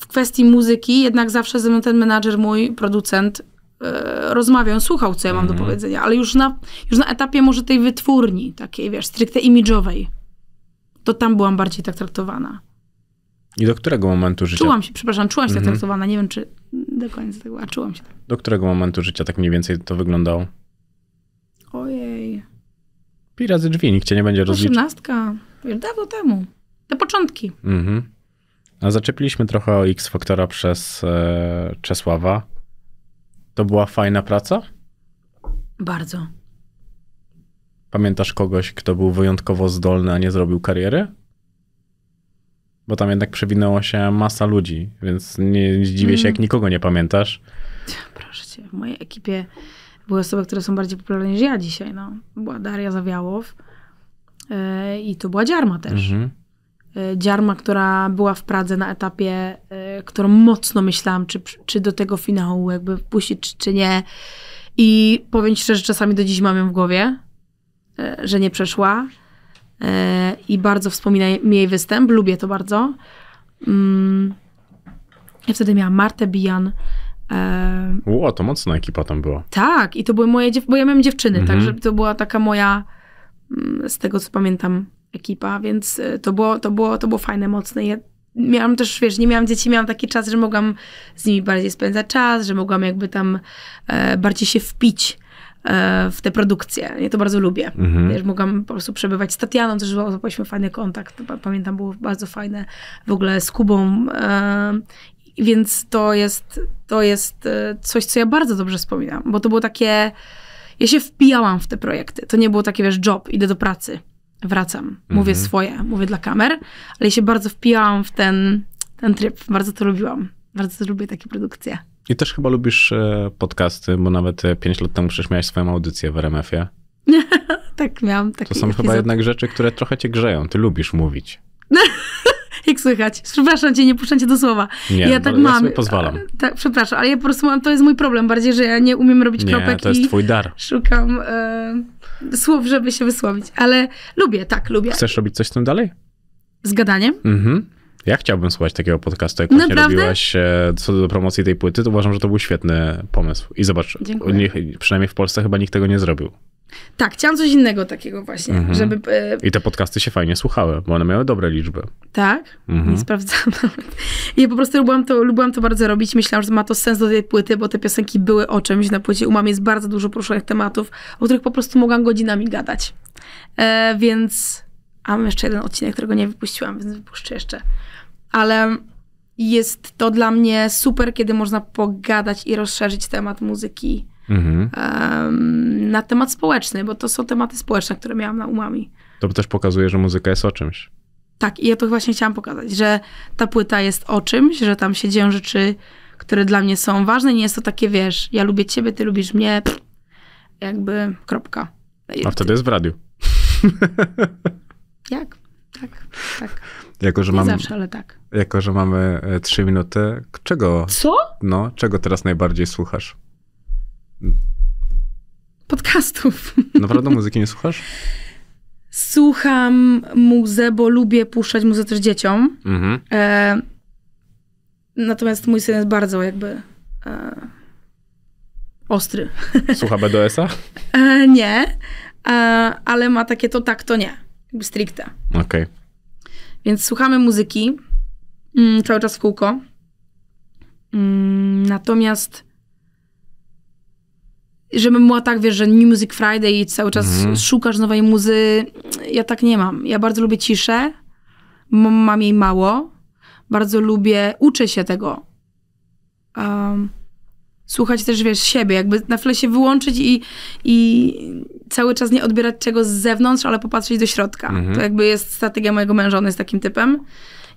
w kwestii muzyki jednak zawsze ze mną ten menadżer mój, producent, e, rozmawiał, słuchał, co ja mam mm. do mhm. powiedzenia, ale już na, już na etapie może tej wytwórni, takiej, wiesz, stricte imidżowej, to tam byłam bardziej tak traktowana. I do którego momentu życia? Czułam się, przepraszam, czułam się mm. tak mhm. traktowana. Nie wiem, czy do końca tego, tak, a czułam się. Tak. Do którego momentu życia tak mniej więcej to wyglądało? Ojej. Pi razy drzwi, nikt cię nie będzie rozliczał. Osiemnastka, już dawno temu. Te początki. Mhm. A zaczepiliśmy trochę o X-Faktora przez e, Czesława. To była fajna praca? Bardzo. Pamiętasz kogoś, kto był wyjątkowo zdolny, a nie zrobił kariery? bo tam jednak przewinęło się masa ludzi, więc nie, dziwię się, mm. jak nikogo nie pamiętasz. Proszę cię, w mojej ekipie były osoby, które są bardziej popularne niż ja dzisiaj. No. Była Daria Zawiałow yy, i to była Dziarma też. Mm -hmm. Dziarma, która była w Pradze na etapie, yy, którą mocno myślałam, czy, czy do tego finału jakby wpuścić, czy, czy nie. I powiem ci szczerze, czasami do dziś mam ją w głowie, że nie przeszła. E, i bardzo wspomina jej występ, lubię to bardzo. Mm. Ja wtedy miałam Martę Bijan. E, Ło, to mocna ekipa tam była. Tak, i to były moje, bo ja miałam dziewczyny, mhm. także to była taka moja, mm, z tego co pamiętam, ekipa, więc e, to było, to było, to było fajne, mocne. Ja miałam też, wiesz, nie miałam dzieci, miałam taki czas, że mogłam z nimi bardziej spędzać czas, że mogłam jakby tam bardziej się wpić E, w te produkcje. Ja to bardzo lubię. Mhm. Wiesz, mogłam po prostu przebywać z Tatianą, też złapaliśmy fajny kontakt. Pamiętam, było bardzo fajne w ogóle z Kubą. E, więc to jest, to jest e, coś, co ja bardzo dobrze wspominam, bo to było takie... Ja się wpijałam w te projekty. To nie było takie, wiesz, job, idę do pracy, wracam, mówię mhm. swoje, mówię dla kamer, ale ja się bardzo wpijałam w ten, ten tryb. Bardzo to lubiłam. Bardzo lubię takie produkcje. I też chyba lubisz e, podcasty, bo nawet 5 e, lat temu przecież miałeś swoją audycję w RMF-ie. tak, miałam. Taki, to są epizod. chyba jednak rzeczy, które trochę cię grzeją. Ty lubisz mówić. Jak słychać? Przepraszam cię, nie puszczę cię do słowa. Nie, ja no, tak ja mam. Sobie pozwalam. Tak, przepraszam, ale ja po prostu mam, to jest mój problem bardziej, że ja nie umiem robić nie, kropek. to jest twój dar. Szukam e, słów, żeby się wysłowić, ale lubię, tak, lubię. Chcesz robić coś z tym dalej? Z gadaniem? Mhm. Ja chciałbym słuchać takiego podcastu, jak właśnie robiłaś e, co do promocji tej płyty, to uważam, że to był świetny pomysł. I zobacz, przynajmniej w Polsce chyba nikt tego nie zrobił. Tak, chciałam coś innego takiego właśnie, mhm. żeby... E, I te podcasty się fajnie słuchały, bo one miały dobre liczby. Tak? Mhm. Nie sprawdzałam. I po prostu lubiłam to, lubiłam to bardzo robić. Myślałam, że ma to sens do tej płyty, bo te piosenki były o czymś na płycie. U mam jest bardzo dużo poruszonych tematów, o których po prostu mogłam godzinami gadać. E, więc... A mam jeszcze jeden odcinek, którego nie wypuściłam, więc wypuszczę jeszcze ale jest to dla mnie super, kiedy można pogadać i rozszerzyć temat muzyki mhm. um, na temat społeczny, bo to są tematy społeczne, które miałam na umami. To też pokazuje, że muzyka jest o czymś. Tak, i ja to właśnie chciałam pokazać, że ta płyta jest o czymś, że tam się dzieją rzeczy, które dla mnie są ważne. Nie jest to takie, wiesz, ja lubię ciebie, ty lubisz mnie, pff, jakby kropka. A wtedy jest w radiu. Jak? Tak, tak. Jako, że nie mam, zawsze, ale tak. Jako, że mamy e, trzy minuty, czego? Co? No, czego teraz najbardziej słuchasz? Podcastów. Naprawdę muzyki nie słuchasz? Słucham muzę, bo lubię puszczać muzę też dzieciom. Mhm. E, natomiast mój syn jest bardzo jakby e, ostry. Słucha BDS-a? E, nie, e, ale ma takie to tak, to nie. Jakby stricte. Okej. Okay. Więc słuchamy muzyki mm, cały czas w kółko. Mm, natomiast żebym była tak, wiesz, że New Music Friday i cały czas mm. szukasz nowej muzy, ja tak nie mam. Ja bardzo lubię ciszę, mam jej mało, bardzo lubię, uczę się tego. Um, słuchać też, wiesz, siebie, jakby na chwilę się wyłączyć i, i cały czas nie odbierać czego z zewnątrz, ale popatrzeć do środka. Mhm. To jakby jest strategia mojego męża, on jest takim typem.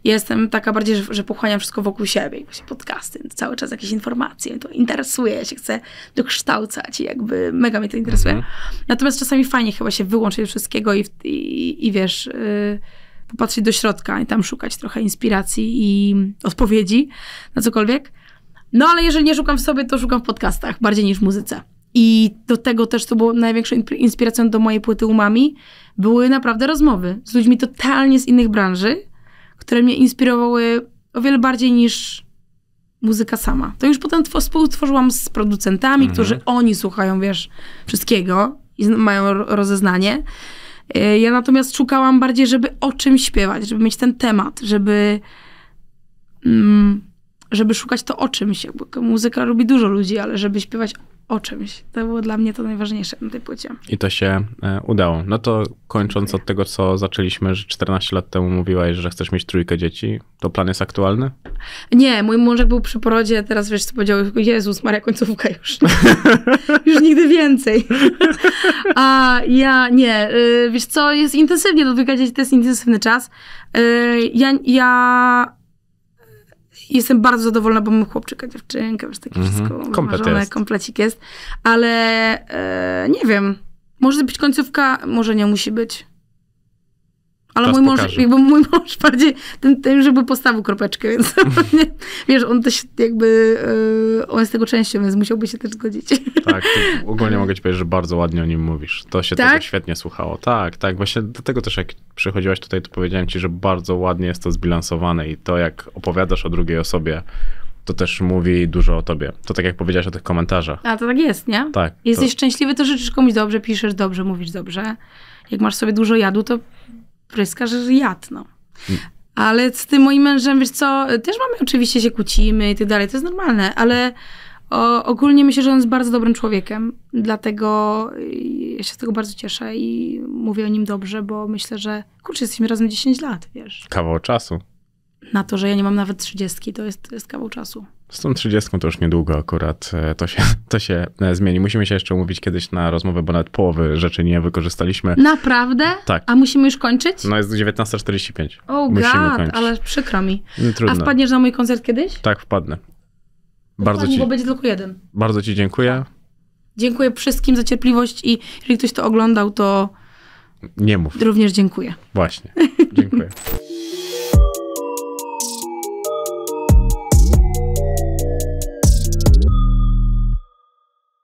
Jestem taka bardziej, że, że pochłaniam wszystko wokół siebie, właśnie podcasty, cały czas jakieś informacje, to interesuje, się chcę dokształcać i jakby mega mnie to interesuje. Mhm. Natomiast czasami fajnie chyba się wyłączyć wszystkiego i, i, i wiesz... Yy, popatrzeć do środka i tam szukać trochę inspiracji i odpowiedzi na cokolwiek. No ale jeżeli nie szukam w sobie, to szukam w podcastach bardziej niż w muzyce. I do tego też, to było największą inspiracją do mojej płyty Umami, były naprawdę rozmowy z ludźmi totalnie z innych branży, które mnie inspirowały o wiele bardziej niż muzyka sama. To już potem współtworzyłam z producentami, mhm. którzy oni słuchają, wiesz, wszystkiego i mają rozeznanie. Y, ja natomiast szukałam bardziej, żeby o czym śpiewać, żeby mieć ten temat, żeby mm, żeby szukać to o czymś. Bo muzyka lubi dużo ludzi, ale żeby śpiewać o czymś. To było dla mnie to najważniejsze na tej płycie. I to się e, udało. No to kończąc od tego, co zaczęliśmy, że 14 lat temu mówiłaś, że chcesz mieć trójkę dzieci, to plan jest aktualny? Nie, mój mąż był przy porodzie, teraz wiesz co powiedział, Jezus Maria, końcówka już. już nigdy więcej. A ja, nie, y, wiesz co, jest intensywnie, do no dwójka dzieci to jest intensywny czas. Y, ja, ja jestem bardzo zadowolona, bo mam chłopczyka, dziewczynkę, wiesz, takie mm -hmm. wszystko wymarzone, komplecik jest. Ale e, nie wiem, może być końcówka, może nie musi być. Ale mój mąż, jakby mój mąż bardziej ten, ten żeby postawił kropeczkę, więc nie, wiesz, on też jakby, yy, on jest tego częścią, więc musiałby się też zgodzić. Tak, ogólnie mogę ci powiedzieć, że bardzo ładnie o nim mówisz. To się tak? świetnie słuchało. Tak, tak, właśnie dlatego też jak przychodziłaś tutaj, to powiedziałem ci, że bardzo ładnie jest to zbilansowane i to jak opowiadasz o drugiej osobie, to też mówi dużo o tobie. To tak jak powiedziałaś o tych komentarzach. A to tak jest, nie? Tak. Jesteś to... szczęśliwy, to życzysz komuś dobrze, piszesz dobrze, mówisz dobrze. Jak masz sobie dużo jadu, to pryskasz jad, no. Hmm. Ale z tym moim mężem, wiesz co, też mamy oczywiście się kłócimy i tak dalej, to jest normalne, ale o, ogólnie myślę, że on jest bardzo dobrym człowiekiem, dlatego y, ja się z tego bardzo cieszę i mówię o nim dobrze, bo myślę, że kurczę, jesteśmy razem 10 lat, wiesz. Kawał czasu. Na to, że ja nie mam nawet 30, to jest, to jest kawał czasu. Z tą 30 to już niedługo akurat e, to się, to się e, zmieni. Musimy się jeszcze umówić kiedyś na rozmowę, bo nawet połowy rzeczy nie wykorzystaliśmy. Naprawdę? Tak. A musimy już kończyć? No jest 19.45. Oh musimy god, kończyć. ale przykro mi. Mm, trudno. A wpadniesz na mój koncert kiedyś? Tak, wpadnę. Bardzo Wpadnie, ci, bo będzie tylko jeden. Bardzo ci dziękuję. Tak. Dziękuję wszystkim za cierpliwość i jeżeli ktoś to oglądał, to nie mów. Również dziękuję. Właśnie, dziękuję.